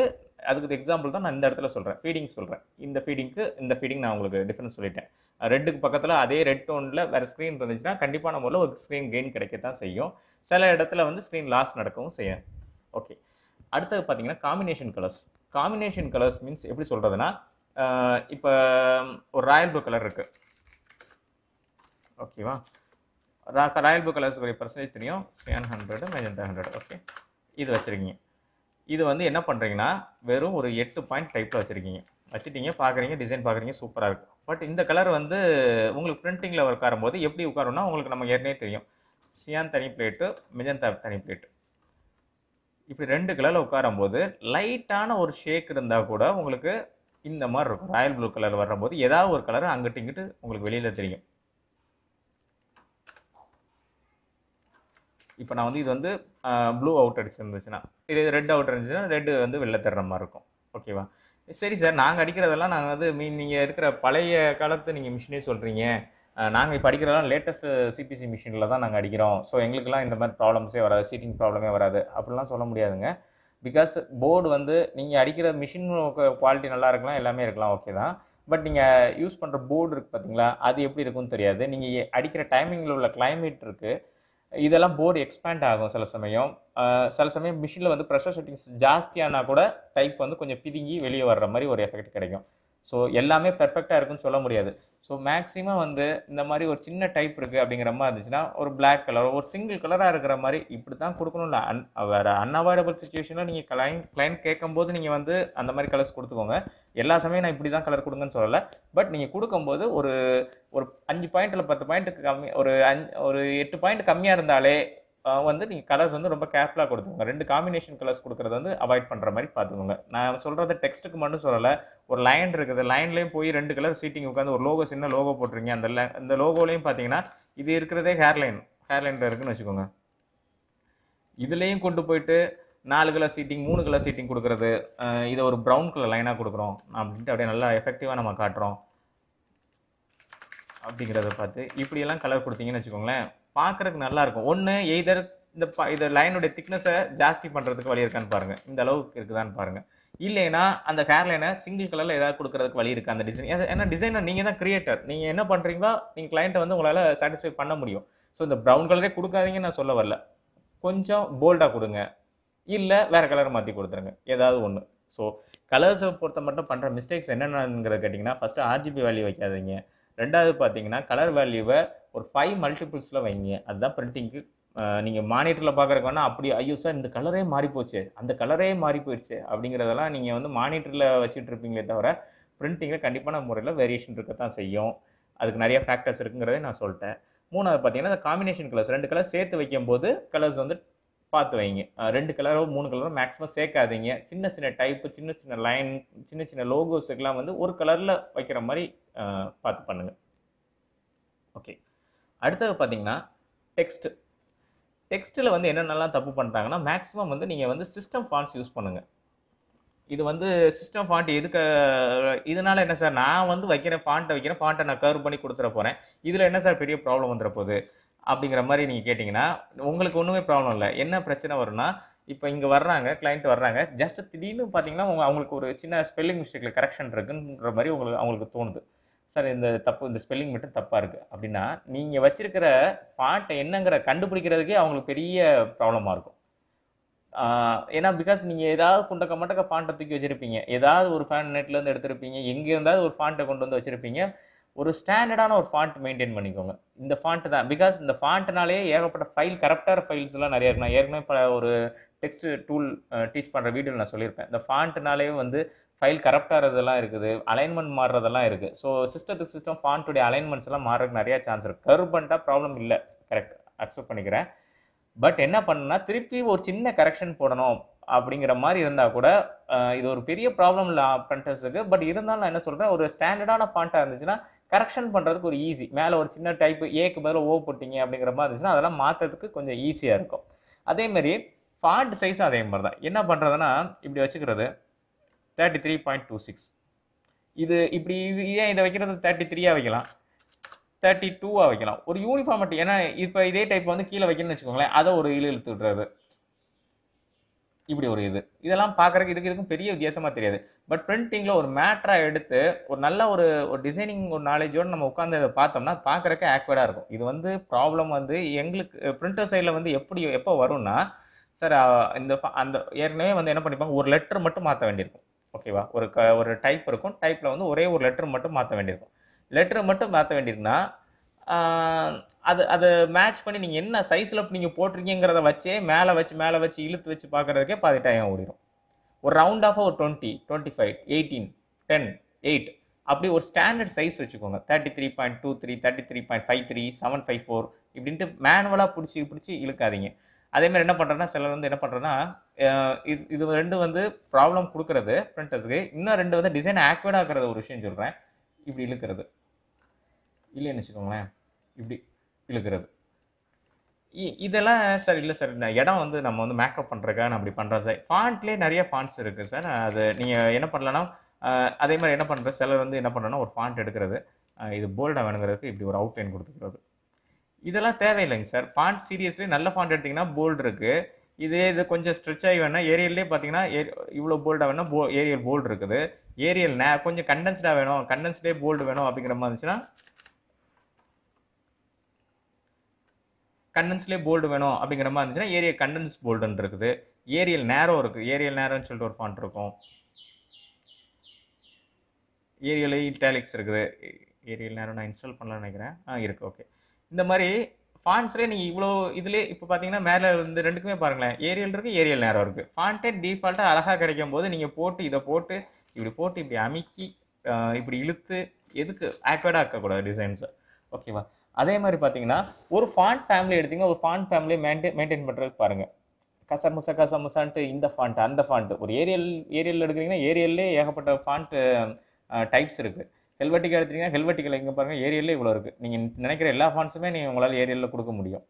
அதுக்கு எக்ஸாம்பிள் தான் நான் இந்த இடத்துல சொல்கிறேன் ஃபீடிங் சொல்கிறேன் இந்த ஃபீடிங்க்கு இந்த ஃபீடிங் நான் உங்களுக்கு டிஃப்ரென்ஸ் சொல்லிட்டேன் ரெட்டுக்கு பக்கத்தில் அதே ரெட் டோனில் வேறு ஸ்க்ரீன் இருந்துச்சுன்னா கண்டிப்பான முறையில் ஒரு ஸ்க்ரீன் கெயின் கிடைக்க தான் செய்யும் சில இடத்துல வந்து ஸ்க்ரீன் லாஸ் நடக்கவும் செய்யும் ஓகே அடுத்தது பார்த்தீங்கன்னா combination colours combination colours means எப்படி சொல்கிறதுனா இப்போ ஒரு ராயல் ப்ளூ கலர் இருக்குது ஓகேவா ராயல் ப்ளூ கலர்ஸ் பர்சன்டேஜ் தெரியும் seven hundred magenta hundred okay இது வச்சுருக்கீங்க இது வந்து என்ன பண்ணுறீங்கன்னா வெறும் ஒரு எட்டு பாயிண்ட் டைப்பில் வச்சுருக்கீங்க வச்சுட்டீங்க பார்க்குறீங்க டிசைன் பார்க்குறீங்க சூப்பராக இருக்கும் பட் இந்த கலர் வந்து உங்களுக்கு பிரிண்டிங்கில் உட்காரும் போது எப்படி உட்காரும்னா உங்களுக்கு நம்ம ஏற்கனவே தெரியும் சியான் தனி பிளேட்டு மிஜந்தா தனி பிளேட்டு இப்படி ரெண்டு கலரில் உட்காரும் போது லைட்டான ஒரு ஷேக் இருந்தால் கூட உங்களுக்கு இந்த மாதிரி இருக்கும் ராயல் ப்ளூ கலர் வரும்போது ஏதாவது ஒரு கலர் அங்கிட்டு இங்கிட்டு உங்களுக்கு வெளியில் தெரியும் இப்போ நான் வந்து இது வந்து ப்ளூ அவுட் அடிச்சிருந்துச்சுன்னா இது ரெட் அவுட் இருந்துச்சுன்னா ரெட்டு வந்து வெளில தர்ற மாதிரி இருக்கும் ஓகேவா சரி சார் நாங்கள் அடிக்கிறதெல்லாம் நாங்கள் வந்து மீன் நீங்கள் இருக்கிற பழைய காலத்து நீங்கள் மிஷினே சொல்கிறீங்க நாங்கள் இப்போ அடிக்கிறதெல்லாம் லேட்டஸ்ட்டு சிபிசி மிஷினில் தான் நாங்கள் அடிக்கிறோம் ஸோ எங்களுக்கெல்லாம் இந்த மாதிரி ப்ராப்ளம்ஸே வராது சீட்டிங் ப்ராப்ளமே வராது அப்படிலாம் சொல்ல முடியாதுங்க பிகாஸ் போர்டு வந்து நீங்கள் அடிக்கிற மிஷின் குவாலிட்டி நல்லா இருக்கலாம் எல்லாமே இருக்கலாம் ஓகே தான் பட் நீங்கள் யூஸ் பண்ணுற போர்டு இருக்குது பார்த்தீங்களா அது எப்படி இருக்குன்னு தெரியாது நீங்கள் அடிக்கிற டைமிங்கில் உள்ள கிளைமேட் இருக்குது இதெல்லாம் போர்டு எக்ஸ்பேண்ட் ஆகும் சில சமயம் சில சமயம் மிஷினில் வந்து ப்ரெஷர் செட்டிங்ஸ் ஜாஸ்தியானா கூட டைப் வந்து கொஞ்சம் பிதுங்கி வெளியே வர்ற மாதிரி ஒரு எஃபெக்ட் கிடைக்கும் ஸோ எல்லாமே பெர்ஃபெக்டாக இருக்குன்னு சொல்ல முடியாது ஸோ மேக்ஸிமம் வந்து இந்த மாதிரி ஒரு சின்ன டைப் இருக்குது அப்படிங்கிற மாதிரி இருந்துச்சுன்னா ஒரு பிளாக் கலர் ஒரு சிங்கிள் கலராக இருக்கிற மாதிரி இப்படி தான் கொடுக்கணும்ல அன் வேறு அன்அவாய்டபுள் சுச்சுவேஷனில் நீங்கள் கிளைன் கிளைண்ட் கேட்கும்போது நீங்கள் வந்து அந்த மாதிரி கலர்ஸ் கொடுத்துக்கோங்க எல்லா சமயம் நான் இப்படி தான் கலர் கொடுங்கன்னு சொல்லலை பட் நீங்கள் கொடுக்கும்போது ஒரு ஒரு அஞ்சு பாயிண்ட் இல்லை பத்து பாயிண்ட்டுக்கு கம்மி ஒரு அஞ்சு ஒரு எட்டு பாயிண்ட் கம்மியாக இருந்தாலே வந்து நீங்கள் கலர்ஸ் வந்து ரொம்ப கேர்ஃபுல்லாக கொடுத்துக்கோங்க ரெண்டு காம்பினேஷன் கலர்ஸ் கொடுக்குறது வந்து அவாய்ட் பண்ணுற மாதிரி பார்த்துக்கோங்க நான் சொல்கிறது டெக்ஸ்ட்டுக்கு மட்டும் சொல்லலை ஒரு லைன் இருக்குது லைன்லேயும் போய் ரெண்டு கலர் சீட்டிங் உட்காந்து ஒரு லோகோ சின்ன லோகோ போட்டிருங்க அந்த இந்த லோகோலையும் பார்த்தீங்கன்னா இது இருக்கிறதே ஹேர்லைன் ஹேர்லைனில் இருக்குன்னு வச்சுக்கோங்க இதுலேயும் கொண்டு போயிட்டு நாலு கலர் சீட்டிங் மூணு கலர் சீட்டிங் கொடுக்குறது இதை ஒரு ப்ரௌன் கலர் லைனாக கொடுக்குறோம் அப்படின்ட்டு அப்படியே நல்லா எஃபெக்டிவாக நம்ம காட்டுறோம் அப்படிங்கிறத பார்த்து இப்படியெல்லாம் கலர் கொடுத்தீங்கன்னு வச்சுக்கோங்களேன் பார்க்குறதுக்கு நல்லாயிருக்கும் ஒன்று எய்தர் இந்த ப இது லைனுடைய திக்னஸை ஜாஸ்தி பண்ணுறதுக்கு வழி இருக்கான்னு பாருங்கள் இந்த அளவுக்கு இருக்குதான்னு பாருங்கள் இல்லைன்னா அந்த ஹேர் லைனை சிங்கிள் கலரில் ஏதாவது கொடுக்குறதுக்கு வழி இருக்குது அந்த டிசைன் ஏன்னா டிசைனை நீங்கள் தான் கிரியேட்டர் நீங்கள் என்ன பண்ணுறீங்களோ நீங்கள் கிளைண்ட்டை வந்து உங்களால் சாட்டிஸ்ஃபை பண்ண முடியும் ஸோ இந்த ப்ரௌன் கலரே கொடுக்காதீங்கன்னு நான் சொல்ல வரல கொஞ்சம் போல்டாக கொடுங்க இல்லை வேறு கலரை மாற்றி கொடுத்துருங்க ஏதாவது ஒன்று ஸோ கலர்ஸை பொறுத்த மட்டும் பண்ணுற மிஸ்டேக்ஸ் என்னென்னங்கிறது கேட்டிங்கன்னா ஃபஸ்ட்டு ஆர்ஜிபி வேல்யூ வைக்காதீங்க ரெண்டாவது பார்த்தீங்கன்னா கலர் வேல்யூவை ஒரு ஃபைவ் மல்டிபிள்ஸில் வைங்க அதுதான் பிரிண்டிங்க்கு நீங்கள் மானிட்டரில் பார்க்குறக்கு வேணால் அப்படி ஐயோ சார் இந்த கலரே மாறி போச்சு அந்த கலரே மாறி போயிடுச்சு அப்படிங்கிறதெல்லாம் நீங்கள் வந்து மானிட்டரில் வச்சுட்டு இருப்பீங்களே தவிர பிரிண்டிங்கில் கண்டிப்பான முறையில் வேரியேஷன் இருக்க தான் செய்யும் அதுக்கு நிறைய ஃபேக்டர்ஸ் இருக்குங்கிறதே நான் சொல்லிட்டேன் மூணாவது பார்த்தீங்கன்னா இந்த காம்பினேஷன் கலர்ஸ் ரெண்டு கலர் சேர்த்து வைக்கும்போது கலர்ஸ் வந்து பார்த்து வைங்க ரெண்டு கலரோ மூணு கலரோ மேக்ஸிமம் சேர்க்காதீங்க சின்ன சின்ன டைப்பு சின்ன சின்ன லைன் சின்ன சின்ன லோகோஸுக்கெல்லாம் வந்து ஒரு கலரில் வைக்கிற மாதிரி பார்த்து பண்ணுங்கள் ஓகே அடுத்தது பார்த்தீங்கன்னா டெக்ஸ்ட்டு டெக்ஸ்ட்டில் வந்து என்னென்னலாம் தப்பு பண்ணுறாங்கன்னா மேக்ஸிமம் வந்து நீங்கள் வந்து சிஸ்டம் ஃபாண்ட்ஸ் யூஸ் பண்ணுங்கள் இது வந்து சிஸ்டம் ஃபாண்ட் எதுக்கு இதனால் என்ன சார் நான் வந்து வைக்கிற ஃபாண்ட்டை வைக்கிறேன் ஃபாண்ட்டை நான் கர்வ் பண்ணி கொடுத்துட போகிறேன் இதில் என்ன சார் பெரிய ப்ராப்ளம் வந்துட போகுது அப்படிங்கிற மாதிரி நீங்கள் கேட்டிங்கன்னா உங்களுக்கு ஒன்றுமே ப்ராப்ளம் இல்லை என்ன பிரச்சனை வரும்னா இப்போ இங்கே வர்றாங்க கிளைண்ட் வர்றாங்க ஜஸ்ட் திடீர்னு பார்த்தீங்கன்னா அவங்களுக்கு ஒரு சின்ன ஸ்பெல்லிங் மிஸ்டேக்கில் கரெக்ஷன் இருக்குன்ற மாதிரி உங்களுக்கு அவங்களுக்கு தோணுது சார் இந்த தப்பு இந்த ஸ்பெல்லிங் மட்டும் தப்பாக இருக்குது அப்படின்னா நீங்கள் வச்சுருக்கிற பாட்டை என்னங்கிற கண்டுபிடிக்கிறதுக்கே அவங்களுக்கு பெரிய ப்ராப்ளமாக இருக்கும் ஏன்னா பிகாஸ் நீங்கள் ஏதாவது குண்டக்க மட்டக்க ஃபாண்ட்டை தூக்கி வச்சுருப்பீங்க ஏதாவது ஒரு ஃபேன் நெட்லேருந்து எடுத்திருப்பீங்க எங்கே இருந்தாவது ஒரு ஃபாண்ட்டை கொண்டு வந்து வச்சுருப்பீங்க ஒரு ஸ்டாண்டர்டான ஒரு ஃபாண்ட் மெயின்டைன் பண்ணிக்கோங்க இந்த ஃபாண்ட்டு தான் பிகாஸ் இந்த ஃபாண்ட்டுனாலே ஏகப்பட்ட ஃபைல் கரெக்டாக ஃபைல்ஸ்லாம் நிறைய இருக்கு நான் ஏற்கனவே இப்போ ஒரு டெக்ஸ்ட் டூல் டீச் பண்ணுற வீடியோவில் நான் சொல்லியிருப்பேன் இந்த ஃபாண்ட்னாலே வந்து ஃபைல் கரப்ட் ஆகிறதெல்லாம் இருக்குது அலைன்மெண்ட் மாறுறதெல்லாம் இருக்குது ஸோ சிஸ்டத்துக்கு சிஸ்டம் ஃபாண்ட்டுடைய அலைன்மெண்ட்ஸ் எல்லாம் மாறுறதுக்கு நிறையா சான்ஸ் இருக்குது கர்வ் பண்ணிட்டால் ப்ராப்ளம் இல்லை கரெக்ட் அக்செப்ட் பண்ணிக்கிறேன் பட் என்ன பண்ணுன்னா திருப்பி ஒரு சின்ன கரெக்ஷன் போடணும் அப்படிங்கிற மாதிரி இருந்தால் கூட இது ஒரு பெரிய ப்ராப்ளம் இல்லை ஃப்ரண்டர்ஸுக்கு பட் இருந்தாலும் நான் என்ன சொல்கிறேன் ஒரு ஸ்டாண்டர்டான ஃபாண்ட்டாக இருந்துச்சுன்னா கரெக்ஷன் பண்ணுறதுக்கு ஒரு ஈஸி மேலே ஒரு சின்ன டைப் ஏக்கு பதில் ஓ போட்டிங்க அப்படிங்கிற மாதிரி இருந்துச்சுன்னா அதெல்லாம் மாற்றுறதுக்கு கொஞ்சம் ஈஸியாக இருக்கும் அதேமாரி ஃபாண்ட் சைஸும் அதே மாதிரி தான் என்ன பண்ணுறதுன்னா இப்படி வச்சுக்கிறது thirty three point two six இது இப்படி ஏன் இதை வைக்கிறது தேர்ட்டி த்ரீயாக வைக்கலாம் தேர்ட்டி டூவாக வைக்கலாம் ஒரு யூனிஃபார்மட்டி ஏன்னா இப்போ இதே டைப் வந்து கீழே வைக்கணும்னு வச்சுக்கோங்களேன் அதை ஒரு இழு இழுத்து விடுறது இப்படி ஒரு இது இதெல்லாம் பார்க்குறதுக்கு இதுக்கு இதுக்கும் பெரிய வித்தியாசமாக தெரியாது பட் பிரிண்டிங்கில் ஒரு மேட்ராக எடுத்து ஒரு நல்ல ஒரு ஒரு டிசைனிங் ஒரு நாலேஜோடு நம்ம உட்காந்து இதை பார்த்தோம்னா பார்க்குறக்க ஆக்வர்டாக இருக்கும் இது வந்து ப்ராப்ளம் வந்து எங்களுக்கு பிரிண்டர் சைடில் வந்து எப்படி எப்போ வரும்னா சார் இந்த அந்த ஏற்கனவே வந்து என்ன பண்ணிப்பாங்க ஒரு லெட்டர் மட்டும் மாற்ற வேண்டியிருக்கும் ஓகேவா ஒரு க ஒரு டைப் இருக்கும் டைப்பில் வந்து ஒரே ஒரு லெட்டர் மட்டும் மாற்ற வேண்டியிருக்கும் லெட்டர் மட்டும் மாற்ற வேண்டியிருக்குன்னா அது அதை மேட்ச் பண்ணி நீங்கள் என்ன சைஸில் நீங்கள் போட்டிருக்கீங்கிறத வச்சே மேலே வச்சு மேலே வச்சு இழுத்து வச்சு பார்க்குறதுக்கே பாதி டைம் ஓடிடும் ஒரு ரவுண்ட் ஆஃபாக ஒரு twenty twenty five eighteen ten eight அப்படி ஒரு ஸ்டாண்டர்ட் சைஸ் வச்சுக்கோங்க thirty three point two three thirty three point five three seven five four இப்படின்ட்டு மேனுவலாக பிடிச்சி பிடிச்சி இழுக்காதீங்க அதேமாதிரி என்ன பண்ணுறேன்னா சிலர் வந்து என்ன பண்ணுறேன்னா இது இது ரெண்டு வந்து ப்ராப்ளம் கொடுக்குறது பிரிண்டர்ஸ்க்கு இன்னும் ரெண்டு வந்து டிசைன் ஆக்வேர்ட் ஆக்குறது ஒரு விஷயம் சொல்கிறேன் இப்படி இழுக்கிறது இல்லைன்னு வச்சுக்கோங்களேன் இப்படி இழுக்கிறது இதெல்லாம் சார் இல்லை சார் இடம் வந்து நம்ம வந்து மேக்கப் பண்ணுறக்க நான் அப்படி பண்ணுறேன் சார் ஃபாண்ட்லேயே நிறைய ஃபாண்ட்ஸ் இருக்குது சார் அது நீங்கள் என்ன பண்ணலன்னா அதே மாதிரி என்ன பண்ணுற சிலர் வந்து என்ன பண்ணுறேன்னா ஒரு ஃபாண்ட் எடுக்கிறது இது போல்டாக வேணுங்கிறதுக்கு இப்படி ஒரு அவுட்லைன் கொடுத்துக்கிறது இதெல்லாம் தேவையில்லைங்க சார் ஃபாண்ட் சீரியஸ்லேயே நல்ல ஃபாண்ட் எடுத்திங்கன்னா போல்டு இருக்குது இதே இது கொஞ்சம் ஸ்ட்ரெச் ஆகி வேணா ஏரியல்லே பார்த்தீங்கன்னா ஏ இவ்வளோ போல்டாக வேணால் போ ஏரியல் போல்டு இருக்குது ஏரியல் நே கொஞ்சம் கண்டென்ஸ்டாக வேணும் கண்டென்ஸ்டே போல்டு வேணும் அப்படிங்கிற மாதிரி இருந்துச்சுன்னா கண்டென்ஸ்லேயே போல்டு வேணும் அப்படிங்கிற மாதிரி இருந்துச்சுன்னா ஏரியல் கண்டன்ஸ் போல்டுன்னு இருக்குது ஏரியல் நேரம் இருக்குது ஏரியல் நேரம்னு சொல்லிட்டு ஒரு ஃபாண்ட் இருக்கும் ஏரியல் இட்டாலிக்ஸ் இருக்குது ஏரியல் நேரம் நான் இன்ஸ்டால் பண்ணலான்னு நினைக்கிறேன் ஆ இருக்குது ஓகே இந்த மாதிரி ஃபாண்ட்ஸ்லேயே நீங்கள் இவ்வளோ இதுலேயே இப்போ பார்த்தீங்கன்னா மேலே வந்து ரெண்டுக்குமே பாருங்களேன் ஏரியல் இருக்குது ஏரியல் நேரம் இருக்குது ஃபாண்ட்டே டிஃபால்ட்டாக அழகாக கிடைக்கும் போது நீங்கள் போட்டு இதை போட்டு இப்படி போட்டு இப்படி அமைக்கி இப்படி இழுத்து எதுக்கு ஆக்வேர்டாக இருக்கக்கூடாது டிசைன்ஸை ஓகேவா அதே மாதிரி பார்த்தீங்கன்னா ஒரு ஃபாண்ட் ஃபேமிலி எடுத்திங்கன்னா ஒரு ஃபாண்ட் ஃபேமிலியை மெயின்டெயின் மெயின்டைன் பண்ணுறதுக்கு பாருங்கள் கச முசான்ட்டு இந்த ஃபாண்ட்டு அந்த ஃபாண்ட்டு ஒரு ஏரியல் ஏரியல் எடுக்கிறீங்கன்னா ஏரியல்லே ஏகப்பட்ட ஃபாண்ட்டு டைப்ஸ் இருக்குது ஹெல்வெட்டிக்கா எடுத்தீங்கன்னா ஹெல்வெட்டிக்கில் எங்கே பாருங்கள் ஏரியல்லே இவ்வளோ இருக்குது நீங்கள் நினைக்கிற எல்லா ஃபாண்ட்ஸுமே நீங்கள் உங்களால் ஏரியலில் கொடுக்க முடியும்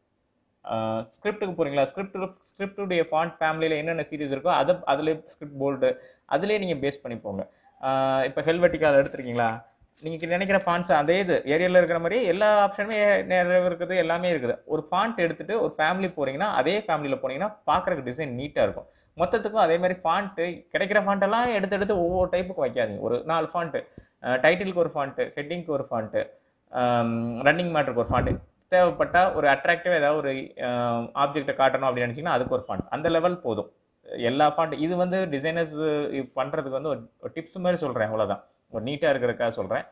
ஸ்கிரிப்ட்டுக்கு போகிறீங்களா ஸ்கிரிப்ட் ஸ்கிரிப்டுடைய ஃபாண்ட் ஃபேமிலியில் என்னென்ன சீரீஸ் இருக்கோ அதை அதிலே ஸ்கிரிப்ட் போல்டு அதிலே நீங்கள் பேஸ் பண்ணி போங்க இப்போ ஹெல்வெட்டிக்கால் எடுத்துருக்கீங்களா நீங்கள் நினைக்கிற ஃபாண்ட்ஸ் அதே இது ஏரியாவில் இருக்கிற மாதிரி எல்லா ஆப்ஷனுமே நிறைய இருக்குது எல்லாமே இருக்குது ஒரு ஃபாண்ட் எடுத்துகிட்டு ஒரு ஃபேமிலி போகிறீங்கன்னா அதே ஃபேமிலியில் போனீங்கன்னா பார்க்குறக்கு டிசைன் நீட்டாக இருக்கும் மொத்தத்துக்கும் அதே மாதிரி ஃபாண்ட்டு கிடைக்கிற ஃபாண்ட்டெல்லாம் எடுத்து எடுத்து ஒவ்வொரு டைப்புக்கு வைக்காதீங்க ஒரு நாலு ஃபாண்ட்டு டைட்டிலுக்கு ஒரு ஃபாண்ட்டு ஹெட்டிங்க்கு ஒரு ஃபாண்ட்டு ரன்னிங் மேட்ருக்கு ஒரு ஃபாண்ட்டு தேவைப்பட்டால் ஒரு அட்ராக்டிவாக ஏதாவது ஒரு ஆப்ஜெக்டை காட்டணும் அப்படின்னு நினச்சிங்கன்னா அதுக்கு ஒரு ஃபாண்ட் அந்த லெவல் போதும் எல்லா ஃபாண்ட் இது வந்து டிசைனர்ஸ் பண்ணுறதுக்கு வந்து ஒரு டிப்ஸ் மாதிரி சொல்கிறேன் அவ்வளோதான் ஒரு நீட்டாக இருக்கிறதுக்காக சொல்கிறேன்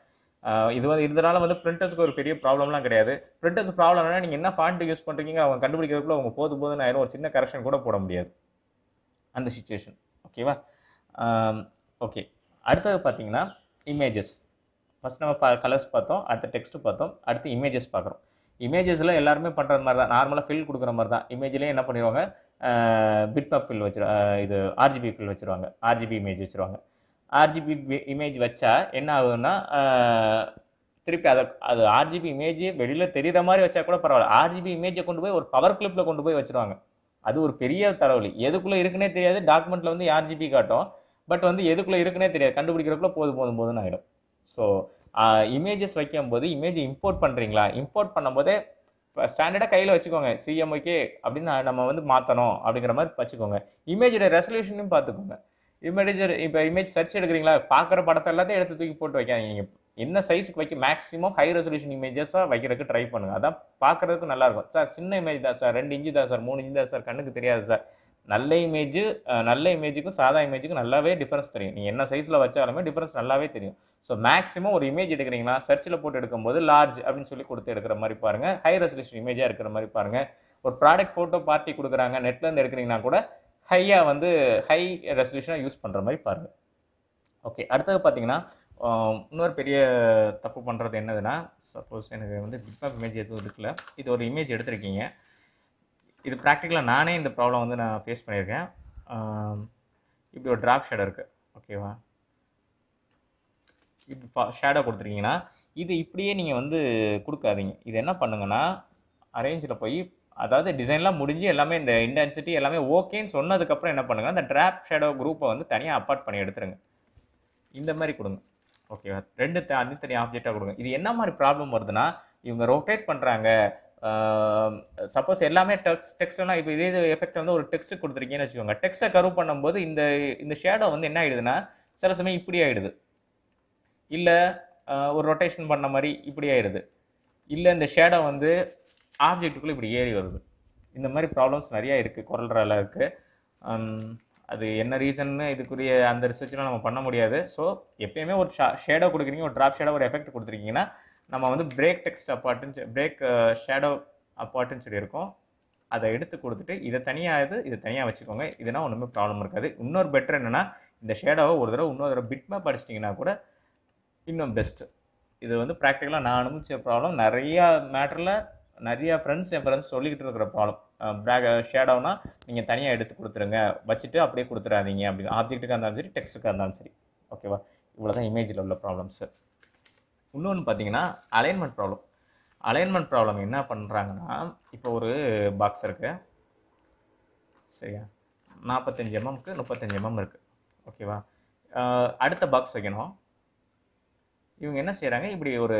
இது வந்து இதனால வந்து பிரிண்டர்ஸ்க்கு ஒரு பெரிய ப்ராப்ளம்லாம் கிடையாது பிரிண்டர்ஸ் ப்ராப்ளம்னா நீங்கள் என்ன ஃபாண்ட் யூஸ் பண்ணுறீங்க அவங்க கண்டுபிடிக்கிறதுக்குள்ள அவங்க போது போதுன்னு ஆயிரும் ஒரு சின்ன கரெக்ஷன் கூட போட முடியாது அந்த சுச்சுவேஷன் ஓகேவா ஓகே அடுத்தது பார்த்தீங்கன்னா இமேஜஸ் ஃபஸ்ட் நம்ம பா கலர்ஸ் பார்த்தோம் அடுத்து டெக்ஸ்ட் பார்த்தோம் அடுத்து இமேஜஸ் பார்க்குறோம் இமேஜஸில் எல்லாருமே பண்ணுற மாதிரி தான் நார்மலாக ஃபில் கொடுக்குற மாதிரி தான் இமேஜ்லேயே என்ன பண்ணிடுவாங்க பிட்மேப் ஃபில் வச்சுரு இது ஆர்ஜிபி ஃபில் வச்சுருவாங்க ஆர்ஜிபி இமேஜ் வச்சுருவாங்க ஆர்ஜிபி இமேஜ் வச்சா என்ன ஆகுதுன்னா திருப்பி அதை அது ஆர்ஜிபி இமேஜ் வெளியில் தெரிகிற மாதிரி வச்சா கூட பரவாயில்ல ஆர்ஜிபி இமேஜை கொண்டு போய் ஒரு பவர் கிளிப்பில் கொண்டு போய் வச்சுருவாங்க அது ஒரு பெரிய தலைவலி எதுக்குள்ளே இருக்குன்னே தெரியாது டாக்குமெண்ட்டில் வந்து ஆர்ஜிபி காட்டும் பட் வந்து எதுக்குள்ளே இருக்குன்னே தெரியாது கண்டுபிடிக்கிறக்குள்ள போதும் போதும் போதும் ஆகிடும் ஸோ இமேஜஸ் வைக்கும்போது இமேஜ் இம்போர்ட் பண்ணுறீங்களா இம்போர்ட் பண்ணும்போதே இப்போ ஸ்டாண்டர்டாக கையில் வச்சுக்கோங்க சிஎம்ஓகே அப்படின்னு நம்ம வந்து மாற்றணும் அப்படிங்கிற மாதிரி வச்சுக்கோங்க இமேஜோட ரெசல்யூஷனையும் பார்த்துக்கோங்க இமேஜ் இப்போ இமேஜ் சர்ச் எடுக்கிறீங்களா பார்க்குற படத்தை எல்லாத்தையும் எடுத்து தூக்கி போட்டு வைக்காதீங்க நீங்கள் என்ன சைஸுக்கு வைக்க மேக்ஸிமம் ஹை ரெசல்யூஷன் இமேஜஸாக வைக்கிறதுக்கு ட்ரை பண்ணுங்கள் அதான் பார்க்குறதுக்கு நல்லாயிருக்கும் சார் சின்ன இமேஜ் தான் சார் ரெண்டு இன்ச்சு தான் சார் மூணு இன்ச்சு தான் சார் கண்ணுக்கு தெரியாது சார் நல்ல இமேஜ் நல்ல இமேஜுக்கும் சாதா இமேஜுக்கும் நல்லாவே டிஃப்ரென்ஸ் தெரியும் நீங்கள் என்ன சைஸில் வச்சாலுமே டிஃப்ரென்ஸ் நல்லாவே தெரியும் ஸோ மேக்ஸிமம் ஒரு இமேஜ் எடுக்கிறீங்கன்னா சர்ச்சில் போட்டு எடுக்கும்போது லார்ஜ் அப்படின்னு சொல்லி கொடுத்து எடுக்கிற மாதிரி பாருங்கள் ஹை ரெசல்யூஷன் இமேஜாக இருக்கிற மாதிரி பாருங்கள் ஒரு ப்ராடக்ட் ஃபோட்டோ பார்ட்டி கொடுக்குறாங்க நெட்லேருந்து எடுக்கிறீங்கன்னா கூட ஹையாக வந்து ஹை ரெசல்யூஷனாக யூஸ் பண்ணுற மாதிரி பாருங்கள் ஓகே அடுத்தது பார்த்தீங்கன்னா இன்னொரு பெரிய தப்பு பண்ணுறது என்னதுன்னா சப்போஸ் எனக்கு வந்து பிக்பாப் இமேஜ் எதுவும் இருக்குல்ல இது ஒரு இமேஜ் எடுத்திருக்கீங்க இது ப்ராக்டிக்கலாக நானே இந்த ப்ராப்ளம் வந்து நான் ஃபேஸ் பண்ணியிருக்கேன் இப்படி ஒரு ட்ராப் ஷேடோ இருக்குது ஓகேவா இப்படி ஷேடோ கொடுத்துருக்கீங்கன்னா இது இப்படியே நீங்கள் வந்து கொடுக்காதீங்க இது என்ன பண்ணுங்கன்னா அரேஞ்சில் போய் அதாவது டிசைன்லாம் முடிஞ்சு எல்லாமே இந்த இன்டென்சிட்டி எல்லாமே ஓகேன்னு சொன்னதுக்கப்புறம் என்ன பண்ணுங்கன்னா அந்த ட்ராப் ஷேடோ குரூப்பை வந்து தனியாக அப்பார்ட் பண்ணி எடுத்துருங்க இந்த மாதிரி கொடுங்க ஓகேவா ரெண்டு தனித்தனி ஆப்ஜெக்டாக கொடுங்க இது என்ன மாதிரி ப்ராப்ளம் வருதுன்னா இவங்க ரொட்டேட் பண்ணுறாங்க சப்போஸ் எல்லாமே டெக்ஸ்ட் டெக்ஸ்ட்லாம் இப்போ இதே எஃபெக்ட் வந்து ஒரு டெக்ஸ்ட் கொடுத்துருக்கீங்கன்னு வச்சுக்கோங்க டெக்ஸ்ட்டை கர்வ் பண்ணும்போது இந்த இந்த ஷேடோ வந்து என்ன ஆகிடுதுன்னா சில சமயம் இப்படி ஆகிடுது இல்லை ஒரு ரொட்டேஷன் பண்ண மாதிரி இப்படி ஆகிடுது இல்லை இந்த ஷேடோ வந்து ஆப்ஜெக்ட்டுக்குள்ளே இப்படி ஏறி வருது இந்த மாதிரி ப்ராப்ளம்ஸ் நிறையா இருக்குது குரல் அளவுக்கு அது என்ன ரீசன்னு இதுக்குரிய அந்த ரிசர்ச்லாம் நம்ம பண்ண முடியாது ஸோ எப்பயுமே ஒரு ஷேடோ கொடுக்குறீங்க ஒரு ட்ராப் ஷேடோ ஒரு எஃபெக்ட் கொடுத்துருக்கீங்கன்னா நம்ம வந்து பிரேக் டெக்ஸ்ட் அப்பார்ட்டுன்னு பிரேக் ஷேடோ அப்பார்ட்டுன்னு இருக்கோம் அதை எடுத்து கொடுத்துட்டு இதை தனியாக இது இதை தனியாக வச்சுக்கோங்க இதுனா ஒன்றுமே ப்ராப்ளம் இருக்காது இன்னொரு பெட்டர் என்னென்னா இந்த ஷேடோவை ஒரு தடவை இன்னொரு தடவை பிட்மே படிச்சிட்டிங்கன்னா கூட இன்னும் பெஸ்ட்டு இது வந்து ப்ராக்டிக்கலாக நான் அனுபவிச்ச ப்ராப்ளம் நிறையா மேட்டரில் நிறையா ஃப்ரெண்ட்ஸ் என் ஃப்ரெண்ட்ஸ் சொல்லிக்கிட்டு இருக்கிற ப்ராப்ளம் பேக் ஷேடோனா நீங்கள் தனியாக எடுத்து கொடுத்துருங்க வச்சுட்டு அப்படியே கொடுத்துடாதீங்க அப்படின்னு ஆப்ஜெக்ட்டுக்காக இருந்தாலும் சரி டெக்ஸ்ட்டுக்காக இருந்தாலும் சரி ஓகேவா இவ்வளோ தான் இமேஜில் உள்ள ப்ராப்ளம்ஸு இன்னொன்று பார்த்தீங்கன்னா அலைன்மெண்ட் ப்ராப்ளம் அலைன்மெண்ட் ப்ராப்ளம் என்ன பண்ணுறாங்கன்னா இப்போ ஒரு பாக்ஸ் இருக்குது சரியா நாற்பத்தஞ்சு எம்எம்க்கு முப்பத்தஞ்சு எம்எம் இருக்குது ஓகேவா அடுத்த பாக்ஸ் வைக்கணும் இவங்க என்ன செய்கிறாங்க இப்படி ஒரு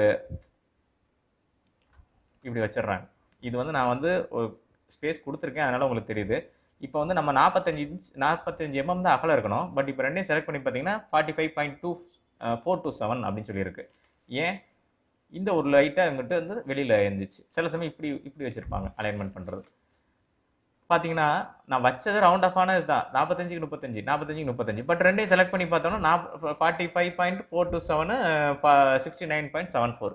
இப்படி வச்சிடுறாங்க இது வந்து நான் வந்து ஒரு ஸ்பேஸ் கொடுத்துருக்கேன் அதனால் உங்களுக்கு தெரியுது இப்போ வந்து நம்ம நாற்பத்தஞ்சு இன்ச் நாற்பத்தஞ்சு எம்எம் தான் அகலம் இருக்கணும் பட் இப்போ ரெண்டையும் செலக்ட் பண்ணி பார்த்தீங்கன்னா forty five point two four two seven அப்படின்னு சொல்லியிருக்கு ஏன் இந்த ஒரு லைட்டாக இவங்ககிட்ட வந்து வெளியில் எழுந்துச்சு சில சமயம் இப்படி இப்படி வச்சுருப்பாங்க அலைன்மெண்ட் பண்ணுறது பார்த்தீங்கன்னா நான் வச்சது ரவுண்ட் ஆஃப் ஆனது தான் நாற்பத்தஞ்சுக்கு முப்பத்தஞ்சு நாற்பத்தஞ்சுக்கு முப்பத்தஞ்சு பட் ரெண்டையும் செலக்ட் பண்ணி பார்த்தோம்னா நான் forty five point four two seven sixty nine point seven four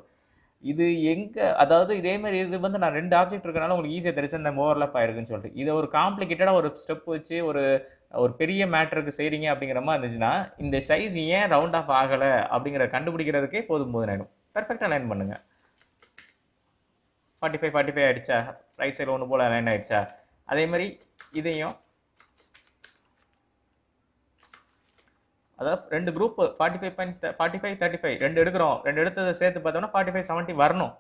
இது எங்கே அதாவது இதேமாதிரி இது வந்து நான் ரெண்டு ஆப்ஜெக்ட் இருக்கிறனால உங்களுக்கு ஈஸியாக தெரிஞ்சு அந்த ஓவர்லப் ஆயிருக்குன்னு சொல்லிட்டு இதை ஒரு காம்ப்ளிகேட்டடாக ஒரு ஸ்டெப் வச்சு ஒரு ஒரு பெரிய மேட்ருக்கு செய்கிறீங்க அப்படிங்கிற மாதிரி இருந்துச்சுன்னா இந்த சைஸ் ஏன் ரவுண்ட் ஆஃப் ஆகலை அப்படிங்கிற கண்டுபிடிக்கிறதுக்கே போதும் போதும் நேரம் பர்ஃபெக்டாக லைன் பண்ணுங்கள் ஃபார்ட்டி ஃபைவ் ஃபார்ட்டி ஃபைவ் ஆகிடுச்சா ரைட் சைடில் ஒன்று போல் லைன் ஆகிடுச்சா அதே மாதிரி இதையும் அதாவது ரெண்டு group forty five point forty five thirty five ரெண்டு எடுக்கிறோம் ரெண்டு எடுத்ததை சேர்த்து பார்த்தோம்னா ஃபார்ட்டி ஃபைவ் செவன்ட்டி வரணும்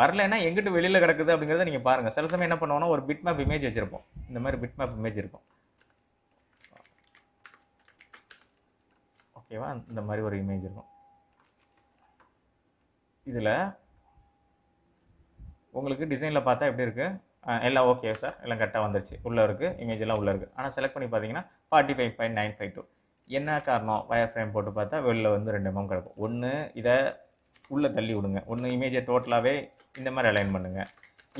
வரலைன்னா எங்கிட்டு வெளியில் கிடக்குது அப்படிங்கிறத நீங்கள் பாருங்கள் சில சமயம் என்ன பண்ணுவோம்னா ஒரு பிட் மேப் இமேஜ் வச்சுருப்போம் இந்த மாதிரி பிட் மேப் இமேஜ் இருக்கும் ஓகேவா இந்த மாதிரி ஒரு இமேஜ் இருக்கும் இதில் உங்களுக்கு டிசைனில் பார்த்தா எப்படி இருக்குது எல்லாம் ஓகே சார் எல்லாம் கரெக்டாக வந்துருச்சு உள்ளே இருக்குது இமேஜ் எல்லாம் உள்ளே இருக்குது ஆனால் செலக்ட் பண்ணி பார்த்தீங்கன்னா forty five point nine five two என்ன காரணம் வயர் ஃப்ரேம் போட்டு பார்த்தா வெளில வந்து ரெண்டு எம்எம் கிடக்கும் ஒன்று இதை உள்ளே தள்ளி விடுங்க ஒன்று இமேஜை டோட்டலாகவே இந்த மாதிரி அலைன் பண்ணுங்கள்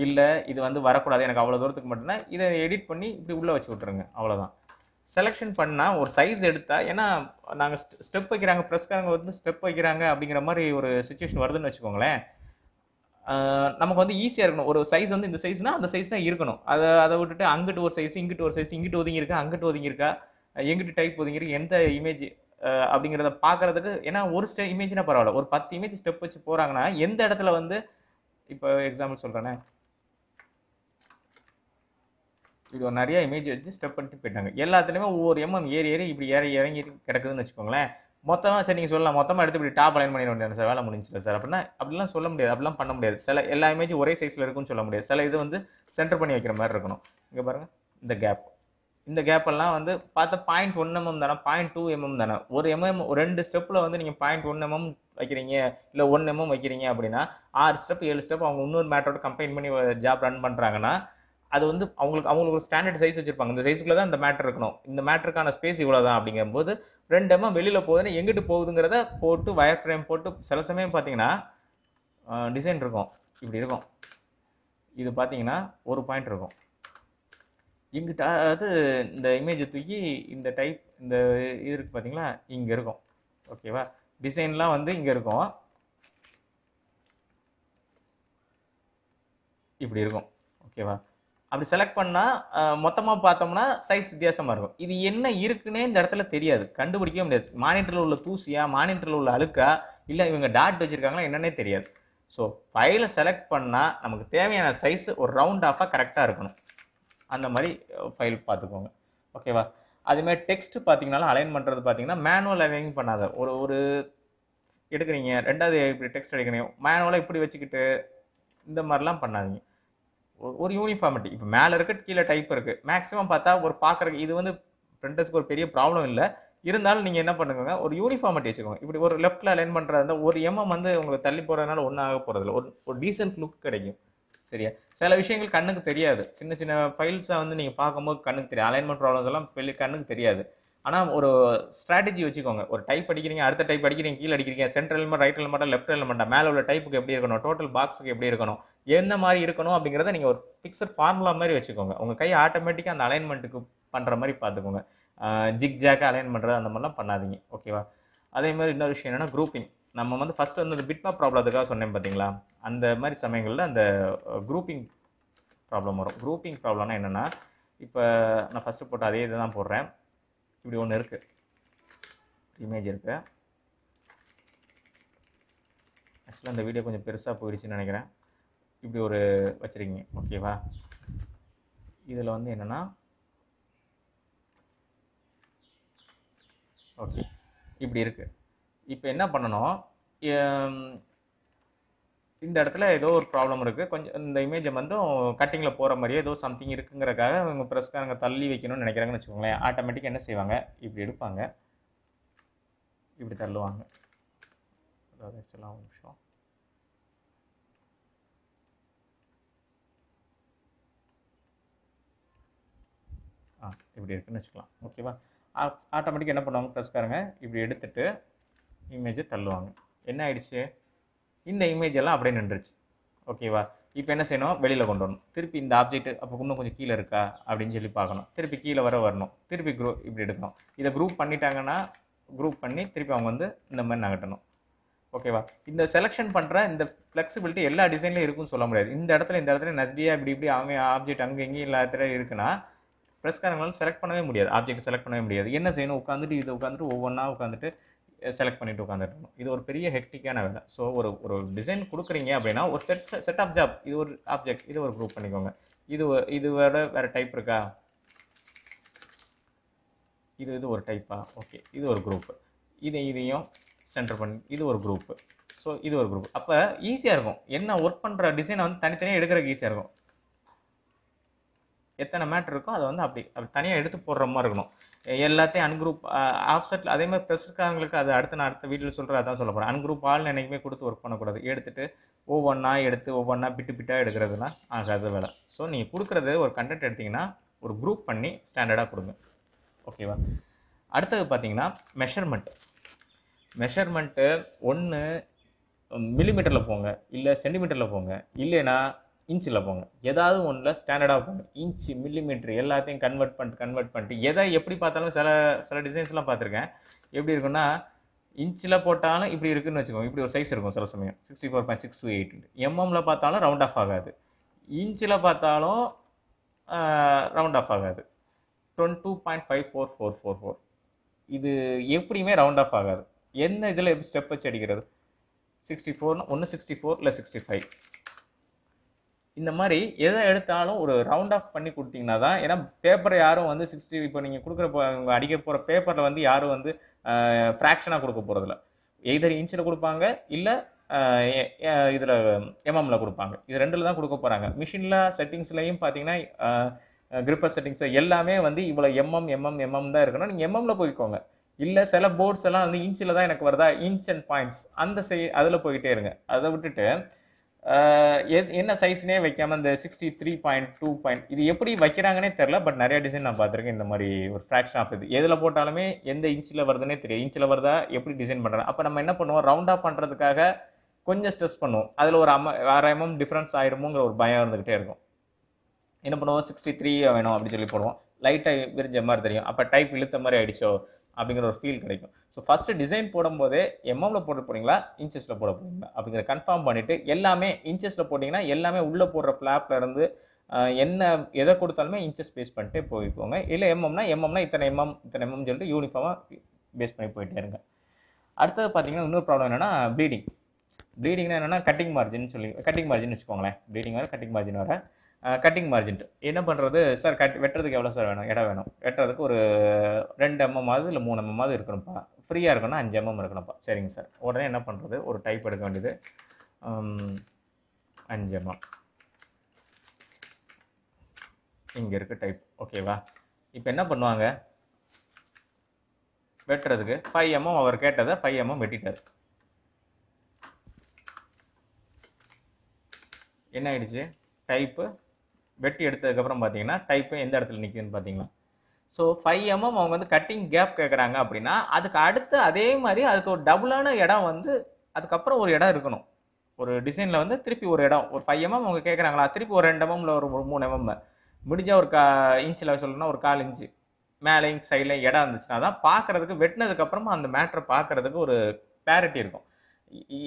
இல்லை இது வந்து வரக்கூடாது எனக்கு அவ்வளோ தூரத்துக்கு மட்டும்னா இதை எடிட் பண்ணி இப்படி உள்ளே வச்சு விட்ருங்க அவ்வளோதான் செலெக்ஷன் பண்ணால் ஒரு சைஸ் எடுத்தால் ஏன்னா நாங்கள் ஸ்டெப் வைக்கிறாங்க ப்ரெஸ்காரங்க வந்து ஸ்டெப் வைக்கிறாங்க அப்படிங்கிற மாதிரி ஒரு சுச்சுவேஷன் வருதுன்னு வச்சுக்கோங்களேன் நமக்கு வந்து ஈஸியாக இருக்கணும் ஒரு சைஸ் வந்து இந்த சைஸ்னால் அந்த சைஸ் தான் இருக்கணும் அதை அதை விட்டுட்டு அங்கிட்டு ஒரு சைஸ் இங்கிட்டு ஒரு சைஸ் இங்கிட்டு ஒதுங்கியிருக்கா அங்கிட்டு ஒதுங்கியிருக்கா எங்கிட்டு டைப் ஒதுங்கியிருக்கு எந்த இமேஜ் அப்படிங்கிறத பார்க்குறதுக்கு ஏன்னா ஒரு ஸ்டெ இமேஜ்னால் பரவாயில்ல ஒரு பத்து இமேஜ் ஸ்டெப் வச்சு போகிறாங்கன்னா எந்த இடத்துல வந்து இப்போ எக்ஸாம்பிள் சொல்கிறேன்னே இது ஒரு நிறைய இமேஜ் வச்சு ஸ்டெப் பண்ணிட்டு போயிட்டாங்க எல்லாத்துலேயுமே ஒவ்வொரு எம்எம் ஏறி ஏறி இப்படி ஏறி இறங்கி கிடக்குதுன்னு வச்சுக்கோங்களேன் மொத்தமாக சரி நீங்கள் சொல்லலாம் மொத்தமாக எடுத்து இப்படி டாப் அலைன் பண்ண வேண்டிய சார் வேலை முடிஞ்சிடல சார் அப்படின்னா அப்படிலாம் சொல்ல முடியாது அப்படிலாம் பண்ண முடியாது சில எல்லா இமேஜும் ஒரே சைஸில் இருக்குன்னு சொல்ல முடியாது சில இது வந்து சென்டர் பண்ணி வைக்கிற மாதிரி இருக்கணும் இங்கே பாருங்கள் இந்த கேப் இந்த கேப்பெல்லாம் வந்து பார்த்தா பாயிண்ட் ஒன் எம்எம் தானே பாயிண்ட் டூ எம்எம் தானே ஒரு எம்எம் ரெண்டு ஸ்டெப்பில் வந்து நீங்கள் பாயிண்ட் ஒன் எம்எம் வைக்கிறீங்க இல்லை ஒன் எம்எம் வைக்கிறீங்க அப்படின்னா ஆறு ஸ்டெப் ஏழு ஸ்டெப் அவங்க இன்னொரு மேட்டரோட கம்பைன் பண்ணி ஜாப் ரன் பண்ணுறாங்கன்னா அது வந்து அவங்களுக்கு அவங்களுக்கு ஸ்டாண்டர்ட் சைஸ் வச்சுருப்பாங்க இந்த சைஸ்க்குள்ள தான் இந்த மேட்ரு இருக்கணும் இந்த மேட்ருக்கான ஸ்பேஸ் இவ்வளோ தான் அப்படிங்கும்போது ரெண்டு எம்எம் வெளியில் போகுதுன்னு எங்கிட்டு போகுதுங்கிறத போட்டு வயர் ஃப்ரேம் போட்டு சில சமயம் பார்த்தீங்கன்னா டிசைன் இருக்கும் இப்படி இருக்கும் இது பார்த்தீங்கன்னா ஒரு பாயிண்ட் இருக்கும் எங்கிட்ட அதாவது இந்த இமேஜை தூக்கி இந்த டைப் இந்த இது இருக்குது பார்த்தீங்களா இங்கே இருக்கும் ஓகேவா டிசைன்லாம் வந்து இங்கே இருக்கும் இப்படி இருக்கும் ஓகேவா அப்படி செலக்ட் பண்ணால் மொத்தமாக பார்த்தோம்னா சைஸ் வித்தியாசமாக இருக்கும் இது என்ன இருக்குன்னே இந்த இடத்துல தெரியாது கண்டுபிடிக்கவே முடியாது மானிட்டரில் உள்ள தூசியா மானிட்டரில் உள்ள அழுக்கா இல்லை இவங்க டாட் வச்சுருக்காங்களா என்னன்னே தெரியாது ஸோ ஃபைலை செலக்ட் பண்ணால் நமக்கு தேவையான சைஸ் ஒரு ரவுண்ட் ஆஃபாக கரெக்டாக இருக்கணும் அந்த மாதிரி ஃபைல் பார்த்துக்கோங்க ஓகேவா அதுமாதிரி டெக்ஸ்ட் பார்த்தீங்கனாலும் அலைன் பண்ணுறது பார்த்தீங்கன்னா மேனுவல் அலைனிங் பண்ணாத ஒரு ஒரு எடுக்கிறீங்க ரெண்டாவது இப்படி டெக்ஸ்ட் எடுக்கிறீங்க மேனுவலாக இப்படி வச்சுக்கிட்டு இந்த மாதிரிலாம் பண்ணாதீங்க ஒரு யூனிஃபார்மிட்டி இப்போ மேலே இருக்குது கீழே டைப் இருக்குது மேக்ஸிமம் பார்த்தா ஒரு பார்க்குறக்கு இது வந்து பிரிண்டர்ஸ்க்கு ஒரு பெரிய ப்ராப்ளம் இல்லை இருந்தாலும் நீங்கள் என்ன பண்ணுங்க ஒரு யூனிஃபார்மிட்டி வச்சுக்கோங்க இப்படி ஒரு லெஃப்ட்டில் அலைன் பண்ணுறது இருந்தால் ஒரு எம்எம் வந்து உங்களுக்கு தள்ளி போகிறதுனால ஒன்றும் ஆக போகிறதில்ல ஒரு ஒரு டீசென்ட் லுக் கிடைக்கும் சரியா சில விஷயங்கள் கண்ணுக்கு தெரியாது சின்ன சின்ன ஃபைல்ஸை வந்து நீங்கள் பார்க்கும்போது கண்ணுக்கு தெரியாது அலைன்மெண்ட் ப்ராப்ளம்ஸ் எல்லாம் கண்ணுக்கு தெரியாது ஆனால் ஒரு ஸ்ட்ராட்டஜி வச்சுக்கோங்க ஒரு டைப் படிக்கிறீங்க அடுத்த டைப் படிக்கிறீங்க கீழே அடிக்கிறீங்க சென்ட்ரல் எலிமெண்ட் ரைட் எலிமெண்ட்டாக லெஃப்ட் எலிமெண்ட்டாக மேலே உள்ள டைப்புக்கு எப்படி இருக்கணும் டோட்டல் பாக்ஸுக்கு எப்படி இருக்கணும் எந்த மாதிரி இருக்கணும் அப்படிங்கிறத நீங்கள் ஒரு ஃபிக்ஸட் ஃபார்முலா மாதிரி வச்சுக்கோங்க உங்கள் கை ஆட்டோமேட்டிக்காக அந்த அலைன்மெண்ட்டுக்கு பண்ணுற மாதிரி பார்த்துக்கோங்க ஜிக் ஜாக்காக அலைன் பண்ணுறது அந்த மாதிரிலாம் பண்ணாதீங்க ஓகேவா அதே மாதிரி இன்னொரு விஷயம் என்னென்னா குரூப்பிங் நம்ம வந்து ஃபஸ்ட்டு வந்து அந்த பிட்மா ப்ராப்ளத்துக்காக சொன்னேன் பார்த்தீங்களா அந்த மாதிரி சமயங்களில் அந்த குரூப்பிங் ப்ராப்ளம் வரும் குரூப்பிங் ப்ராப்ளம்னா என்னென்னா இப்போ நான் ஃபஸ்ட்டு போட்டு அதே இது தான் போடுறேன் இப்படி ஒன்று இருக்குது இமேஜ் இருக்குது ஆக்சுவலாக இந்த வீடியோ கொஞ்சம் பெருசாக போயிடுச்சுன்னு நினைக்கிறேன் இப்படி ஒரு வச்சுருக்கீங்க ஓகேவா இதில் வந்து என்னென்னா ஓகே இப்படி இருக்குது இப்போ என்ன பண்ணணும் இந்த இடத்துல ஏதோ ஒரு ப்ராப்ளம் இருக்குது கொஞ்சம் இந்த இமேஜை வந்து கட்டிங்கில் போகிற மாதிரியே ஏதோ சம்திங் இருக்குங்கிறக்காக அவங்க ப்ரெஸ்காரங்க தள்ளி வைக்கணும்னு நினைக்கிறாங்கன்னு வச்சுக்கோங்களேன் ஆட்டோமேட்டிக் என்ன செய்வாங்க இப்படி எடுப்பாங்க இப்படி தள்ளுவாங்க அதாவது ஆக்சுவலாக ஒரு நிமிஷம் ஆ இப்படி இருக்குன்னு வச்சுக்கலாம் ஓகேவா ஆட்டோமேட்டிக்காக என்ன பண்ணுவாங்க ப்ரெஸ்காரங்க இப்படி எடுத்துட்டு இமேஜை தள்ளுவாங்க என்ன ஆயிடுச்சு இந்த இமேஜ் எல்லாம் அப்படியே நின்றுச்சு ஓகேவா இப்போ என்ன செய்யணும் வெளியில் கொண்டு வரணும் திருப்பி இந்த ஆப்ஜெக்ட் அப்போ இன்னும் கொஞ்சம் கீழே இருக்கா அப்படின்னு சொல்லி பார்க்கணும் திருப்பி கீழே வர வரணும் திருப்பி குரூப் இப்படி எடுக்கணும் இதை குரூப் பண்ணிட்டாங்கன்னா குரூப் பண்ணி திருப்பி அவங்க வந்து இந்த மாதிரி நகட்டணும் ஓகேவா இந்த செலெக்ஷன் பண்ணுற இந்த ஃப்ளெக்சிபிலிட்டி எல்லா டிசைன்லையும் இருக்குன்னு சொல்ல முடியாது இந்த இடத்துல இந்த இடத்துல நஸ்டியாக இப்படி இப்படி அவங்க ஆப்ஜெக்ட் அங்கே எங்கேயும் இல்லாத இடத்துல இருக்குன்னா ப்ரெஸ்காரங்களால் செலக்ட் பண்ணவே முடியாது ஆப்ஜெக்ட் செலக்ட் பண்ணவே முடியாது என்ன செய்யணும் உட்காந்துட்டு இது உட்காந்துட்டு ஒவ்வொன்றா உட்காந்துட்டு செலக்ட் பண்ணிட்டு உட்காந்துருக்கணும் இது ஒரு பெரிய ஹெக்டிக்கான வேலை ஸோ ஒரு ஒரு டிசைன் கொடுக்குறீங்க அப்படின்னா ஒரு செட் செட் ஆஃப் ஜாப் இது ஒரு ஆப்ஜெக்ட் இது ஒரு குரூப் பண்ணிக்கோங்க இது வேற வேறு டைப் இருக்கா இது இது ஒரு டைப்பா ஓகே இது ஒரு குரூப்பு இது இதையும் சென்டர் பண்ணி இது ஒரு குரூப்பு ஸோ இது ஒரு குரூப் அப்போ ஈஸியாக இருக்கும் என்ன ஒர்க் பண்ணுற டிசைனை வந்து தனித்தனியாக எடுக்கிறதுக்கு ஈஸியாக இருக்கும் எத்தனை மேட்ரு இருக்கோ அதை வந்து அப்படி அப்படி தனியாக எடுத்து போடுற மாதிரி இருக்கணும் எல்லாத்தையும் அன்குரூப் ஆப்செட்டில் அதே மாதிரி ப்ரெஸ்க்காரங்களுக்கு அது அடுத்து நான் அடுத்த வீட்டில் சொல்கிற அதான் சொல்ல போகிறேன் அன்குரூப் ஆள் என்றைக்குமே கொடுத்து ஒர்க் பண்ணக்கூடாது எடுத்துகிட்டு ஒவ்வொன்றா எடுத்து ஒவ்வொன்றா பிட்டு பிட்டாக எடுக்கிறதுலாம் ஆகாத வேலை ஸோ நீங்கள் கொடுக்குறது ஒரு கண்டென்ட் எடுத்திங்கன்னா ஒரு குரூப் பண்ணி ஸ்டாண்டர்டாக கொடுங்க ஓகேவா அடுத்தது பார்த்தீங்கன்னா மெஷர்மெண்ட் மெஷர்மெண்ட்டு ஒன்று மில்லிமீட்டரில் போங்க இல்லை சென்டிமீட்டரில் போங்க இல்லைன்னா இன்ச்சில் போங்க ஏதாவது ஒன்றில் ஸ்டாண்டர்டாக போங்க இன்ச்சு மில்லிமீட்ரு எல்லாத்தையும் கன்வெர்ட் பண்ணிட்டு கன்வெர்ட் பண்ணிட்டு எதை எப்படி பார்த்தாலும் சில சில டிசைன்ஸ்லாம் பார்த்துருக்கேன் எப்படி இருக்குன்னா இன்ச்சில் போட்டாலும் இப்படி இருக்குன்னு வச்சுக்கோங்க இப்படி ஒரு சைஸ் இருக்கும் சில சமயம் sixty four point six two eight எம்எம்மில் பார்த்தாலும் ரவுண்ட் ஆஃப் ஆகாது இன்ச்சில் பார்த்தாலும் ரவுண்ட் ஆஃப் ஆகாது twenty two point five four four four four இது எப்படியுமே ரவுண்ட் ஆஃப் ஆகாது என்ன இதில் எப்படி ஸ்டெப் வச்சு அடிக்கிறது சிக்ஸ்டி ஃபோர்னா ஒன்று சிக்ஸ்டி ஃபோர் இல்லை சிக்ஸ்டி ஃபைவ் இந்த மாதிரி எதை எடுத்தாலும் ஒரு ரவுண்ட் ஆஃப் பண்ணி கொடுத்தீங்கன்னா தான் ஏன்னா பேப்பரை யாரும் வந்து சிக்ஸ்டி இப்போ நீங்கள் கொடுக்குற அடிக்க போகிற பேப்பரில் வந்து யாரும் வந்து ஃப்ராக்ஷனாக கொடுக்க போகிறதில்ல எய்தர் இன்ச்சில் கொடுப்பாங்க இல்லை இதில் எம்எம்மில் கொடுப்பாங்க இது ரெண்டில் தான் கொடுக்க போகிறாங்க மிஷினில் செட்டிங்ஸ்லையும் பார்த்தீங்கன்னா கிரிப்பர் செட்டிங்ஸ் எல்லாமே வந்து இவ்வளோ எம்எம் எம்எம் எம்எம் தான் இருக்குன்னா நீங்கள் எம்எம்மில் போய்க்கோங்க இல்லை சில போர்ட்ஸ் எல்லாம் வந்து இன்ச்சில் தான் எனக்கு வருதா இன்ச் அண்ட் பாயிண்ட்ஸ் அந்த சை அதில் போய்கிட்டே இருங்க அதை விட்டுட்டு என்ன சைஸ்னே வைக்காமல் இந்த sixty three point two point இது எப்படி வைக்கிறாங்கன்னே தெரில பட் நிறைய டிசைன் நான் பார்த்துருக்கேன் இந்த மாதிரி ஒரு ஃப்ராக்ஷன் ஆஃப் இது எதில் போட்டாலுமே எந்த இன்ச்சில் வருதுன்னே தெரியும் இன்ச்சில் வருதா எப்படி டிசைன் பண்ணுறாங்க அப்போ நம்ம என்ன பண்ணுவோம் ரவுண்டாக பண்ணுறதுக்காக கொஞ்சம் ஸ்ட்ரெஸ் பண்ணுவோம் அதில் ஒரு அம வேறு எம்எம் டிஃப்ரென்ஸ் ஆயிருமோங்கிற ஒரு பயம் இருந்துக்கிட்டே இருக்கும் என்ன பண்ணுவோம் சிக்ஸ்டி த்ரீ வேணும் அப்படின்னு சொல்லி போடுவோம் லைட்டாக விரிஞ்ச மாதிரி தெரியும் அப்போ டைப் இழுத்த மாதிரி ஆகிடுச்சோ அப்படிங்கிற ஒரு ஃபீல் கிடைக்கும் ஸோ ஃபஸ்ட்டு டிசைன் போடும்போதே எம்எம்ல போட்டு போகிறீங்களா இன்ச்சஸில் போட போகிறீங்களா அப்படிங்கிற கன்ஃபார்ம் பண்ணிவிட்டு எல்லாமே இன்ச்சஸில் போட்டிங்கன்னா எல்லாமே உள்ளே போடுற ஃப்ளாப்பில் இருந்து என்ன எதை கொடுத்தாலுமே இன்ச்சஸ் பேஸ் பண்ணிட்டு போய்க்கோங்க இல்லை எம்எம்னா எம்எம்னா இத்தனை எம்எம் இத்தனை எம்எம் சொல்லிட்டு யூனிஃபார்மாக பேஸ் பண்ணி போயிட்டே இருங்க அடுத்தது பார்த்தீங்கன்னா இன்னொரு ப்ராப்ளம் என்னென்னா ப்ளீடிங் ப்ளீடிங்னா என்னென்னா கட்டிங் மார்ஜின் சொல்லி கட்டிங் மார்ஜின் வச்சுக்கோங்களேன் ப்ளீடிங் வர கட்டிங் மார்ஜின் வர கட்டிங் மார்ஜின்ட்டு என்ன பண்ணுறது சார் கட் வெட்டுறதுக்கு எவ்வளோ சார் வேணும் இடம் வேணும் வெட்டுறதுக்கு ஒரு ரெண்டு எம்எம் ஆகுது இல்லை மூணு எம்எம் ஆகுது இருக்கணும்ப்பா ஃப்ரீயாக இருக்கணும்னா அஞ்சு எம்எம் இருக்கணும்ப்பா சரிங்க சார் உடனே என்ன பண்ணுறது ஒரு டைப் எடுக்க வேண்டியது அஞ்சு எம்எம் இங்கே இருக்குது டைப் ஓகேவா இப்போ என்ன பண்ணுவாங்க வெட்டுறதுக்கு ஃபைவ் எம்எம் அவர் கேட்டதை ஃபைவ் எம்எம் வெட்டிட்டார் என்ன ஆயிடுச்சு டைப்பு வெட்டி எடுத்ததுக்கப்புறம் பார்த்தீங்கன்னா டைப்பு எந்த இடத்துல நிற்குதுன்னு பார்த்தீங்கன்னா ஸோ ஃபைவ் எம்எம் அவங்க வந்து கட்டிங் கேப் கேட்குறாங்க அப்படின்னா அதுக்கு அடுத்து அதே மாதிரி அதுக்கு ஒரு டபுளான இடம் வந்து அதுக்கப்புறம் ஒரு இடம் இருக்கணும் ஒரு டிசைனில் வந்து திருப்பி ஒரு இடம் ஒரு ஃபைவ் எம்எம் அவங்க கேட்குறாங்களா திருப்பி ஒரு ரெண்டு எம்எம்ல ஒரு மூணு எம்எம் முடிஞ்சால் ஒரு கா இன்ச்சில் சொல்லணும்னா ஒரு கால் இன்ச்சு மேலேயும் சைட்லேயும் இடம் இருந்துச்சுன்னா தான் பார்க்குறதுக்கு வெட்டினதுக்கப்புறமா அந்த மேட்ரை பார்க்குறதுக்கு ஒரு கிளாரிட்டி இருக்கும்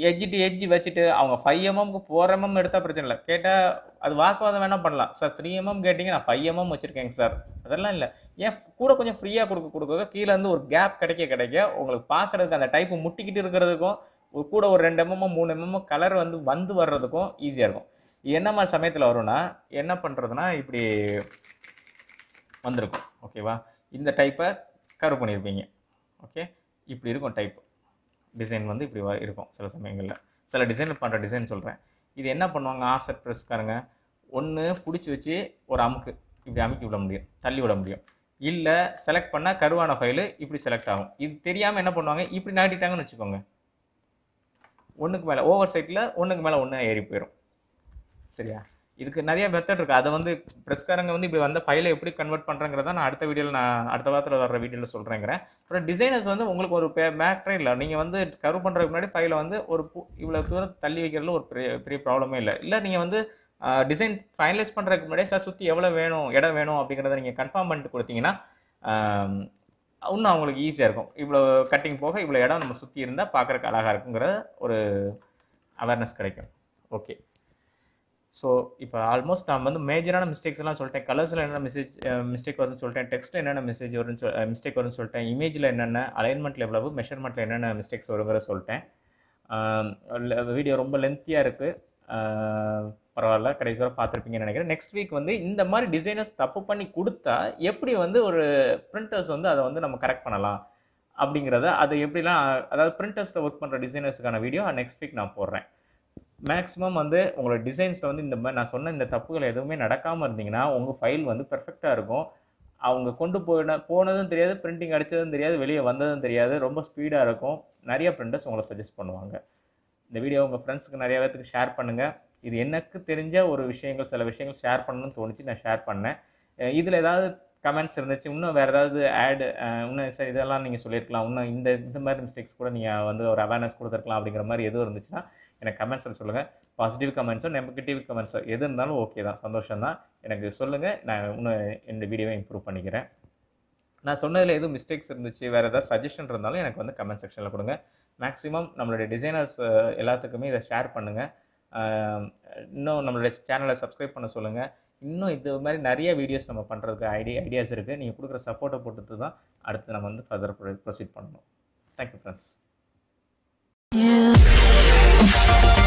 எஜ்ஜி டு எஜ்ஜி வச்சுட்டு அவங்க ஃபைவ் எம்எம்க்கு ஃபோர் எம்எம் எடுத்தால் பிரச்சனை இல்லை கேட்டால் அது வாக்குவாதம் வேணால் பண்ணலாம் சார் த்ரீ எம்எம் கேட்டிங்க நான் ஃபைவ் எம்எம் வச்சுருக்கேங்க சார் அதெல்லாம் இல்லை ஏன் கூட கொஞ்சம் ஃப்ரீயாக கொடுக்க கொடுக்க கீழேருந்து ஒரு கேப் கிடைக்க கிடைக்க உங்களுக்கு பார்க்குறதுக்கு அந்த டைப்பு முட்டிக்கிட்டு இருக்கிறதுக்கும் ஒரு கூட ஒரு ரெண்டு எம்எம் மூணு எம்எம் கலர் வந்து வந்து வர்றதுக்கும் ஈஸியாக இருக்கும் என்ன மாதிரி சமயத்தில் வரும்னா என்ன பண்ணுறதுனா இப்படி வந்திருக்கும் ஓகேவா இந்த டைப்பை கரு பண்ணியிருப்பீங்க ஓகே இப்படி இருக்கும் டைப்பு டிசைன் வந்து இப்படி இருக்கும் சில சமயங்களில் சில டிசைனில் பண்ணுற டிசைன் சொல்கிறேன் இது என்ன பண்ணுவாங்க ஆஃப்செட் ப்ரெஸ்காரங்க ஒன்று பிடிச்சி வச்சு ஒரு அமுக்கு இப்படி அமுக்கி விட முடியும் தள்ளி விட முடியும் இல்லை செலக்ட் பண்ணால் கருவான ஃபைலு இப்படி செலக்ட் ஆகும் இது தெரியாமல் என்ன பண்ணுவாங்க இப்படி நாட்டிட்டாங்கன்னு வச்சுக்கோங்க ஒன்றுக்கு மேலே ஓவர் சைட்டில் ஒன்றுக்கு மேலே ஒன்று ஏறி போயிடும் சரியா இதுக்கு நிறைய மெத்தட் இருக்குது அதை வந்து ப்ரெஸ்காரங்க வந்து இப்படி வந்த ஃபைலை எப்படி கன்வெர்ட் பண்ணுறங்கிறத நான் அடுத்த வீடியோவில் நான் அடுத்த வாரத்தில் வர வீடியோவில் சொல்கிறேங்கிறேன் அப்புறம் டிசைனர்ஸ் வந்து உங்களுக்கு ஒரு பே மேட்ரே இல்லை நீங்கள் வந்து கர்வ் பண்ணுறதுக்கு முன்னாடி ஃபைலை வந்து ஒரு இவ்வளோ தூரம் தள்ளி வைக்கிறதுல ஒரு பெரிய பெரிய ப்ராப்ளமே இல்லை இல்லை நீங்கள் வந்து டிசைன் ஃபைனலைஸ் பண்ணுறதுக்கு முன்னாடி சார் சுற்றி எவ்வளோ வேணும் இடம் வேணும் அப்படிங்கிறத நீங்கள் கன்ஃபார்ம் பண்ணிட்டு கொடுத்தீங்கன்னா இன்னும் அவங்களுக்கு ஈஸியாக இருக்கும் இவ்வளோ கட்டிங் போக இவ்வளோ இடம் நம்ம சுற்றி இருந்தால் பார்க்குறக்கு அழகாக இருக்குங்கிற ஒரு அவேர்னஸ் கிடைக்கும் ஓகே ஸோ இப்போ ஆல்மோஸ்ட் நான் வந்து மேஜரான மிஸ்டேக்ஸ் எல்லாம் சொல்லிட்டேன் கலர்ஸில் என்னென்ன மெசேஜ் மிஸ்டேக் வரும்னு சொல்லிட்டேன் டெக்ஸ்ட்டில் என்னென்ன மெசேஜ் வரும்னு சொல் மிஸ்டேக் வரும்னு சொல்லிட்டேன் இமேஜில் என்னென்ன அலைன்மெண்ட்டில் எவ்வளவு மெஷர்மெண்ட்டில் என்னென்ன மிஸ்டேக்ஸ் வருங்கிற சொல்லிட்டேன் வீடியோ ரொம்ப லென்த்தியாக இருக்குது பரவாயில்ல கடைசியாக பார்த்துருப்பீங்கன்னு நினைக்கிறேன் நெக்ஸ்ட் வீக் வந்து இந்த மாதிரி டிசைனர்ஸ் தப்பு பண்ணி கொடுத்தா எப்படி வந்து ஒரு பிரிண்டர்ஸ் வந்து அதை வந்து நம்ம கரெக்ட் பண்ணலாம் அப்படிங்கிறத அது எப்படிலாம் அதாவது பிரிண்டர்ஸில் ஒர்க் பண்ணுற டிசைனர்ஸுக்கான வீடியோ நெக்ஸ்ட் வீக் நான் போடுறேன் மேக்ஸிமம் வந்து உங்களோட டிசைன்ஸில் வந்து இந்த மாதிரி நான் சொன்ன இந்த தப்புகள் எதுவுமே நடக்காமல் இருந்தீங்கன்னா உங்கள் ஃபைல் வந்து பெர்ஃபெக்டாக இருக்கும் அவங்க கொண்டு போயிட போனதும் தெரியாது பிரிண்டிங் அடித்ததும் தெரியாது வெளியே வந்ததும் தெரியாது ரொம்ப ஸ்பீடாக இருக்கும் நிறைய ப்ரிண்டர்ஸ் உங்களை சஜஸ்ட் பண்ணுவாங்க இந்த வீடியோ உங்கள் ஃப்ரெண்ட்ஸுக்கு நிறைய பேத்துக்கு ஷேர் பண்ணுங்கள் இது எனக்கு தெரிஞ்ச ஒரு விஷயங்கள் சில விஷயங்கள் ஷேர் பண்ணணும்னு தோணுச்சு நான் ஷேர் பண்ணேன் இதில் ஏதாவது கமெண்ட்ஸ் இருந்துச்சு இன்னும் வேறு ஏதாவது ஆடு இன்னும் சார் இதெல்லாம் நீங்கள் சொல்லியிருக்கலாம் இன்னும் இந்த இந்த மாதிரி மிஸ்டேக்ஸ் கூட நீங்கள் வந்து ஒரு அவேர்னஸ் கொடுத்துருக்கலாம் அப்படிங்கிற மாதிரி எதுவும் இருந்துச்சுன்னா எனக்கு கமெண்ட்ஸில் சொல்லுங்கள் பாசிட்டிவ் கமெண்ட்ஸோ நெகட்டிவ் கமெண்ட்ஸோ எது இருந்தாலும் ஓகே தான் சந்தோஷம் தான் எனக்கு சொல்லுங்கள் நான் இன்னும் இந்த வீடியோவை இம்ப்ரூவ் பண்ணிக்கிறேன் நான் சொன்னதில் எதுவும் மிஸ்டேக்ஸ் இருந்துச்சு வேறு ஏதாவது சஜஷன் இருந்தாலும் எனக்கு வந்து கமெண்ட் செக்ஷனில் கொடுங்க மேக்ஸிமம் நம்மளுடைய டிசைனர்ஸ் எல்லாத்துக்குமே இதை ஷேர் பண்ணுங்கள் இன்னும் நம்மளுடைய சேனலை சப்ஸ்கிரைப் பண்ண சொல்லுங்கள் இன்னும் இது மாதிரி நிறைய வீடியோஸ் நம்ம பண்ணுறதுக்கு ஐடியா ஐடியாஸ் இருக்குது நீங்கள் கொடுக்குற சப்போர்ட்டை போட்டுட்டு தான் அடுத்து நம்ம வந்து ஃபர்தர் ப்ரொசீட் பண்ணணும் தேங்க்யூ ஃப்ரெண்ட்ஸ் Yeah.